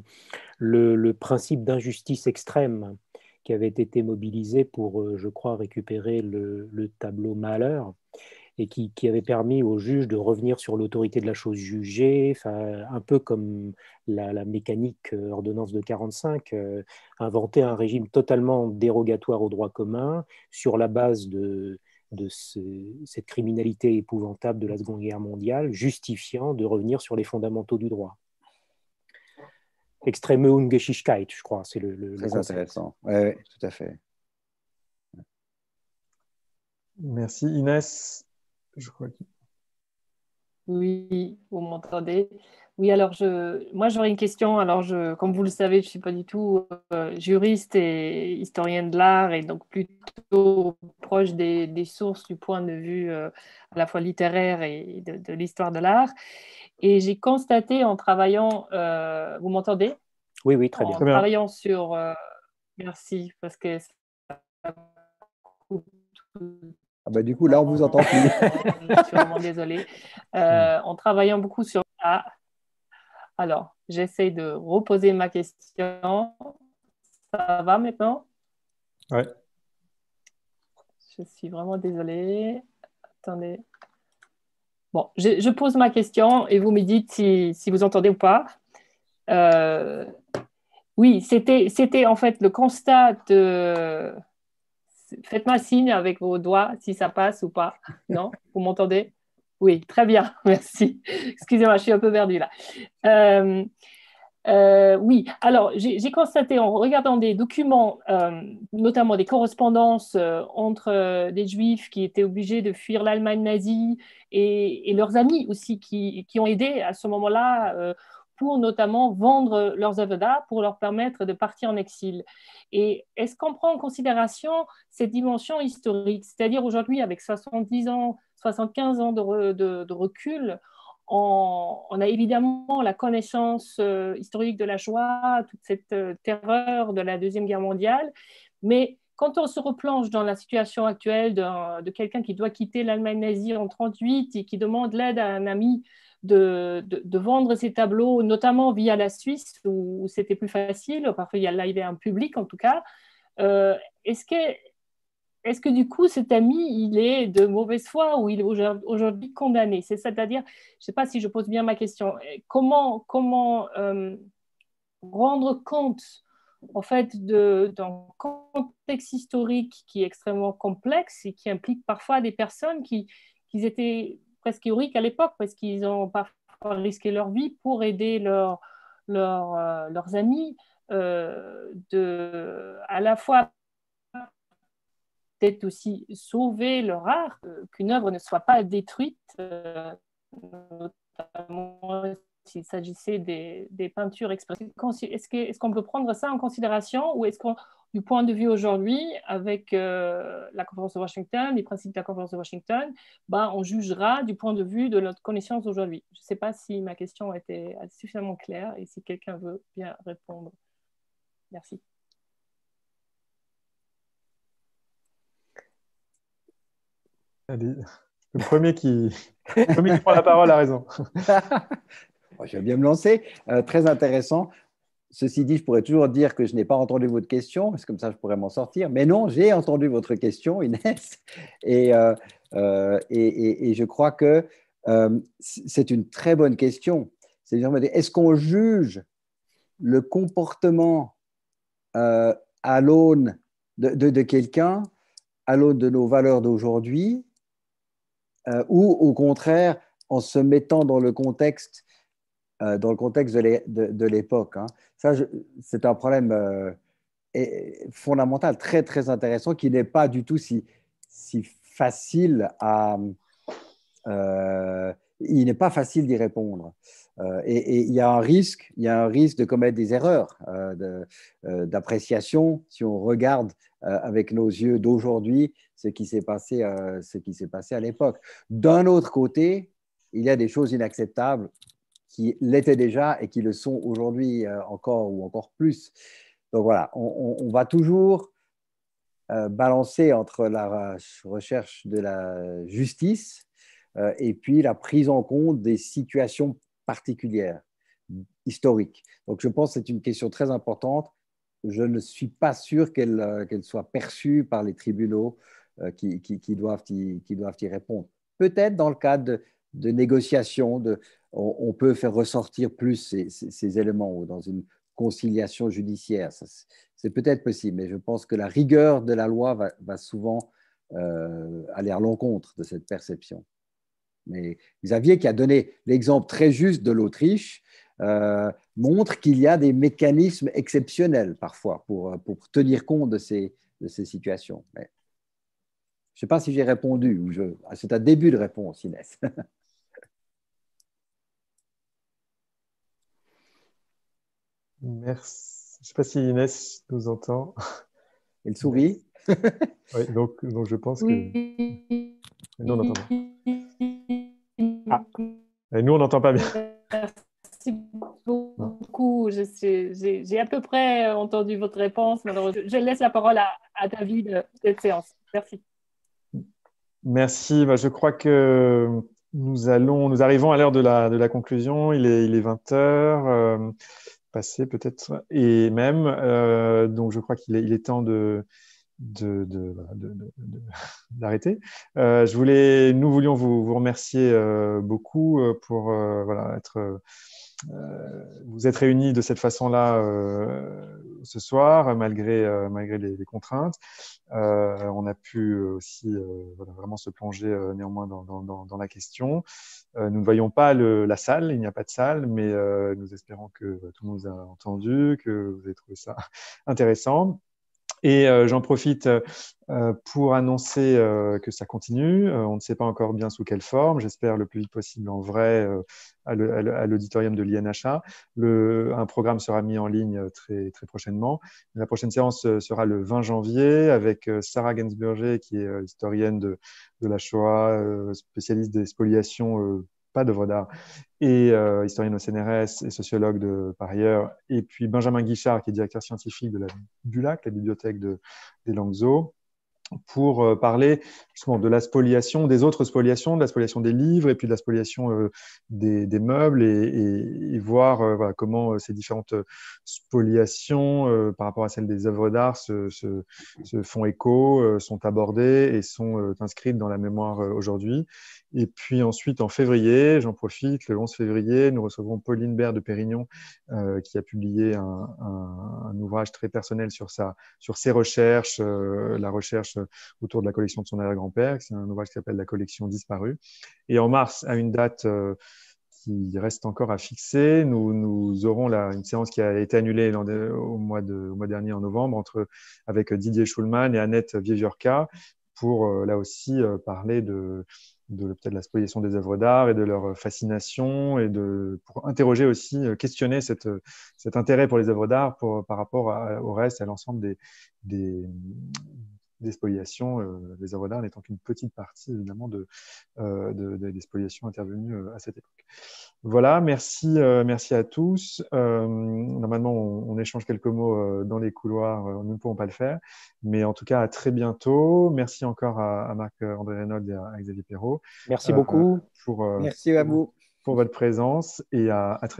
le, principe d'injustice extrême qui avait été mobilisé pour, euh, je crois, récupérer le, tableau Malheur et qui, avait permis au juge de revenir sur l'autorité de la chose jugée, un peu comme la, mécanique euh, ordonnance de 45, inventer un régime totalement dérogatoire au droit commun sur la base de, de cette criminalité épouvantable de la Seconde Guerre mondiale, justifiant de revenir sur les fondamentaux du droit. Extrême Ungeschichtkeit, je crois, c'est le, le Très intéressant, oui, tout à fait. Merci Inès. Je crois que... Oui, vous m'entendez oui, alors je, moi j'aurais une question. Alors, je, comme vous le savez, je ne suis pas du tout euh, juriste et historienne de l'art et donc plutôt proche des, sources du point de vue euh, à la fois littéraire et de, l'histoire de l'art. Et j'ai constaté en travaillant, euh, vous m'entendez Oui, oui, très bien. En travaillant sur, merci, parce que ah ben du coup, là, on vous entend plus. je suis vraiment désolée. Hmm. en travaillant beaucoup sur... Alors, j'essaie de reposer ma question. Ça va maintenant Oui. Je suis vraiment désolée. Attendez. Bon, je, pose ma question et vous me dites si, vous entendez ou pas. Euh, oui, c'était en fait le constat de... Faites-moi signe avec vos doigts si ça passe ou pas. Non Vous m'entendez oui, très bien, merci. Excusez-moi, je suis un peu perdue là. Euh, euh, oui, alors j'ai constaté en regardant des documents, euh, notamment des correspondances entre des juifs qui étaient obligés de fuir l'Allemagne nazie et, leurs amis aussi qui, ont aidé à ce moment-là pour notamment vendre leurs d'art pour leur permettre de partir en exil. Et est-ce qu'on prend en considération cette dimension historique C'est-à-dire aujourd'hui, avec 70 ans 75 ans de, recul, on, a évidemment la connaissance euh, historique de la joie, toute cette euh, terreur de la Deuxième Guerre mondiale, mais quand on se replonge dans la situation actuelle de, quelqu'un qui doit quitter l'Allemagne nazie en 1938 et qui demande l'aide à un ami de, vendre ses tableaux, notamment via la Suisse, où, c'était plus facile, parfois il y avait un public en tout cas, euh, est-ce que est-ce que du coup cet ami, il est de mauvaise foi ou il est aujourd'hui condamné C'est-à-dire, je ne sais pas si je pose bien ma question, euh, comment, euh, rendre compte en fait d'un contexte historique qui est extrêmement complexe et qui implique parfois des personnes qui, étaient presque héroïques à l'époque parce qu'ils ont parfois risqué leur vie pour aider euh, leurs amis. à la fois peut-être aussi sauver leur art, euh, qu'une œuvre ne soit pas détruite, euh, notamment s'il s'agissait des, peintures expressives. Est-ce qu'on peut prendre ça en considération ou est-ce qu'on, du point de vue aujourd'hui, avec euh, la conférence de Washington, les principes de la conférence de Washington, bah on jugera du point de vue de notre connaissance aujourd'hui Je ne sais pas si ma question était suffisamment claire et si quelqu'un veut bien répondre. Merci. Le premier qui, prend la parole a raison. je vais bien me lancer. Euh, très intéressant. Ceci dit, je pourrais toujours dire que je n'ai pas entendu votre question, parce que comme ça je pourrais m'en sortir. Mais non, j'ai entendu votre question, Inès. Et, euh, euh, et, je crois que c'est une très bonne question. cest à est-ce qu'on juge le comportement à l'aune de, de quelqu'un, à l'aune de nos valeurs d'aujourd'hui, euh, ou au contraire en se mettant dans le contexte, euh, dans le contexte de l'époque. Hein. Ça, c'est un problème euh, fondamental, très très intéressant, qui n'est pas du tout si, si facile à. il n'est pas facile d'y répondre. et il y a un risque, il y a un risque de commettre des erreurs d'appréciation si on regarde avec nos yeux d'aujourd'hui ce qui s'est passé, euh, ce qui s'est passé à l'époque. D'un autre côté, il y a des choses inacceptables qui l'étaient déjà et qui le sont aujourd'hui euh, encore ou encore plus. Donc voilà, on, va toujours euh, balancer entre la recherche de la justice et puis la prise en compte des situations particulières, historiques. Donc je pense que c'est une question très importante. Je ne suis pas sûr qu'elle soit perçue par les tribunaux euh, qui, doivent y, répondre. Peut-être dans le cadre de, négociations, on, peut faire ressortir plus ces, éléments ou dans une conciliation judiciaire. C'est peut-être possible, mais je pense que la rigueur de la loi va, souvent euh, aller à l'encontre de cette perception. Mais Xavier, qui a donné l'exemple très juste de l'Autriche, euh, montre qu'il y a des mécanismes exceptionnels parfois pour, tenir compte de ces, de ces situations. Mais je ne sais pas si j'ai répondu. je... C'est un début de réponse, Inès. Merci. Je ne sais pas si Inès nous entend. Elle sourit. oui, donc, je pense que. Nous, on n'entend pas. Ah. nous, on n'entend pas bien. Merci beaucoup. J'ai à peu près entendu votre réponse. Je laisse la parole à, David de euh, cette séance. Merci. Merci. Bah, je crois que nous, allons, nous arrivons à l'heure de la, conclusion. Il est, 20 h euh, passé peut-être et même euh, donc je crois qu'il est, temps d'arrêter. nous voulions vous, remercier euh, beaucoup pour être, vous êtes réunis de cette façon-là ce soir, malgré, les contraintes. Euh, on a pu euh, aussi euh, vraiment se plonger néanmoins dans, la question. nous ne voyons pas la salle, il n'y a pas de salle, mais nous espérons que tout le monde vous a entendu, que vous avez trouvé ça intéressant. Et euh, j'en profite euh, euh, pour annoncer que ça continue. on ne sait pas encore bien sous quelle forme. J'espère le plus vite possible en vrai à l'auditorium de l'INHA. un programme sera mis en ligne très, très prochainement. La prochaine séance sera le 20 janvier avec Sarah Gensburger, qui est historienne de, de la Shoah, spécialiste des spoliations pas d'art, et euh, historien au CNRS et sociologue de, par ailleurs, et puis Benjamin Guichard, qui est directeur scientifique de la BULAC, la bibliothèque de, des Langues pour euh, parler justement de la spoliation, des autres spoliations, de la spoliation des livres et puis de la spoliation euh, des, meubles et, voir comment ces différentes spoliations par rapport à celles des œuvres d'art se, font écho, sont abordées et sont inscrites dans la mémoire aujourd'hui. Et puis ensuite, en février, j'en profite, le 11 février, nous recevons Pauline Baird de Pérignon, euh, qui a publié un, un, un, ouvrage très personnel sur, sa, sur ses recherches, euh, la recherche autour de la collection de son arrière-grand-père. C'est un ouvrage qui s'appelle La collection disparue. Et en mars, à une date... Euh, qui reste encore à fixer. Nous, nous aurons là une séance qui a été annulée au mois, de, au mois dernier en novembre entre, avec Didier Schulman et Annette Vieviorca pour euh, là aussi parler de, de peut-être la spoliation des œuvres d'art et de leur euh, fascination et de pour interroger aussi euh, questionner cette, euh, cet intérêt pour les œuvres d'art par rapport au reste à l'ensemble des, des des euh, les œuvres d'art n'étant qu'une petite partie évidemment de, euh, de, intervenue des spoliations intervenues euh, à cette époque. Voilà, merci, merci à tous. normalement, on, échange quelques mots dans les couloirs, nous ne pouvons pas le faire, mais en tout cas, à très bientôt. Merci encore à, Marc-André Reynold et à, Xavier Perrault. Merci beaucoup. Pour, merci à vous. Pour votre présence et à, à très